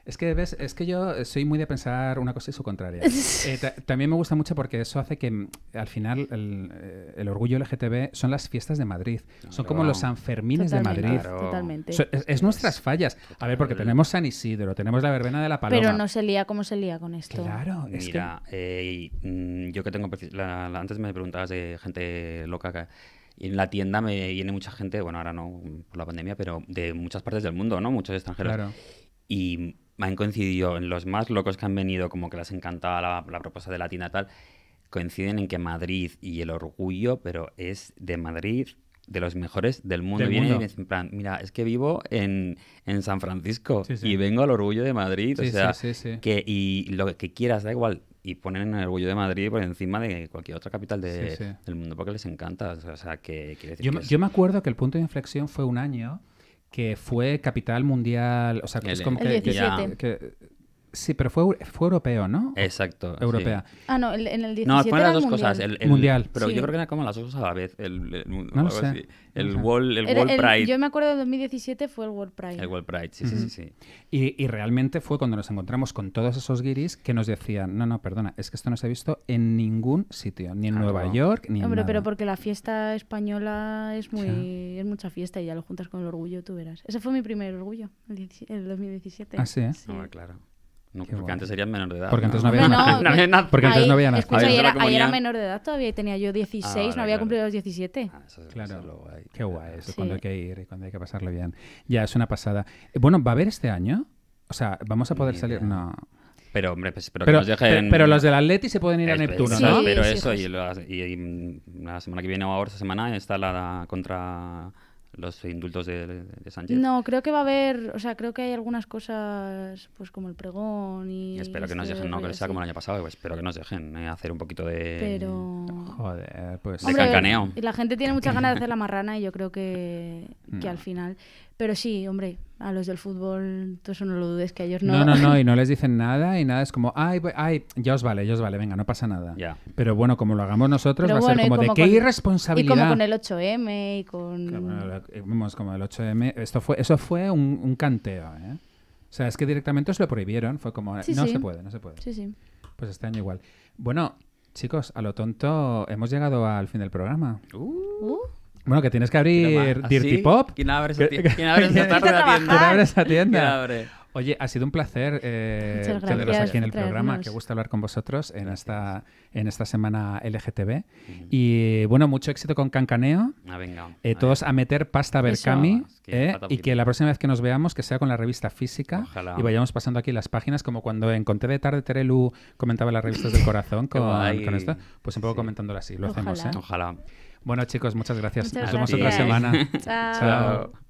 es que, ¿ves? es que yo soy muy de pensar una cosa y su contraria. Eh, también me gusta mucho porque eso hace que mm, al final el, eh, orgullo LGTB son las fiestas de Madrid. Son como los Sanfermines de Madrid. Totalmente. es, nuestras pues, fallas. A ver, porque tenemos San Isidro, tenemos la verbena de la paloma. Pero no se lía como se lía con esto. Claro, es Mira, que... Eh, mm, yo que tengo... antes me preguntabas de gente loca en la tienda me viene mucha gente, bueno, ahora no por la pandemia, pero de muchas partes del mundo, ¿no? Muchos extranjeros. Claro. Y han coincidido en los más locos que han venido, como que les encantaba la, la propuesta de Latina tal, coinciden en que Madrid y el orgullo, pero es de Madrid de los mejores del mundo. en plan, mira, es que vivo en, en San Francisco y vengo al orgullo de Madrid. o sea, que y lo que quieras, da igual. Y ponen el orgullo de Madrid por encima de cualquier otra capital del mundo porque les encanta. O sea, que, yo, yo me acuerdo que el punto de inflexión fue un año que fue capital mundial, o sea, que es como que, Sí, pero fue, fue europeo, ¿no? Exacto. Europea. Ah, no, en el 17 No, fueron las dos cosas. El, mundial. Pero yo creo que era como las dos cosas a la vez. El, no lo sé. el World, el Pride. yo me acuerdo en 2017 fue el World Pride. El World Pride, sí, sí, sí. sí. Y, y, realmente fue cuando nos encontramos con todos esos guiris que nos decían, no, no, perdona, es que esto no se ha visto en ningún sitio, ni en Nueva York, ni en Hombre, pero porque la fiesta española es muy es mucha fiesta y ya lo juntas con el orgullo, tú verás. Ese fue mi primer orgullo, el, 2017. Ah, sí, eh? claro porque antes eran menor de edad. Porque antes no había, nada. Porque antes no había nada. Escucha, ahí era, menor de edad todavía y tenía yo 16, ah, no había cumplido los 17. Ah, claro. Qué guay eso, cuando hay que ir y cuando hay que pasarlo bien. Ya, es una pasada. Eh, bueno, ¿va a haber este año? O sea, ¿vamos a poder salir? No. Pero, hombre, pues, pero, que nos dejen... pero, los del Atleti se pueden ir a Neptuno, ¿no? Pero eso, y, la, y, mm, la semana que viene o ahora, esta semana, está la contra los indultos de, Sánchez. No, creo que va a haber, o sea, creo que hay algunas cosas, pues como el pregón y... Espero que nos dejen, no, que sea como el año pasado, pues, espero que nos dejen eh, hacer un poquito de... Pero... Joder, pues... De Y la gente tiene muchas ganas de hacer la marrana y yo creo que, al final... Pero sí, hombre, a los del fútbol, tú eso no lo dudes, que ellos no... No, no, no, y no les dicen nada, y nada, es como, ay, ay, ya os vale, ya os vale, venga, no pasa nada. Pero bueno, como lo hagamos nosotros, va a ser como, de qué irresponsabilidad. Y como con el 8M, y con... Eh, como el 8M, esto fue, eso fue un, canteo, ¿eh? O sea, es que directamente os lo prohibieron, fue como, no se puede, no se puede. Sí, sí. Pues este año igual. Bueno, chicos, a lo tonto, hemos llegado al fin del programa. Uh. Bueno, que tienes que abrir ¿Ah, Dirty Pop. ¿Quién abre esa tienda? esa, tienda? Oye, ha sido un placer eh, tenerlos aquí en el programa. Qué gusta hablar con vosotros en esta, en esta semana LGTB. Y bueno, mucho éxito con Cancaneo. Ah, eh, todos a meter pasta a Es eh, y que la próxima vez que nos veamos, que sea con la revista física. Y vayamos pasando aquí las páginas, como cuando encontré de tarde Terelu comentaba las revistas del corazón con, con, esto. Pues un poco comentándolo así. Lo hacemos, ¿eh? Ojalá. Bueno, chicos, muchas gracias. Nos vemos otra semana. Chao.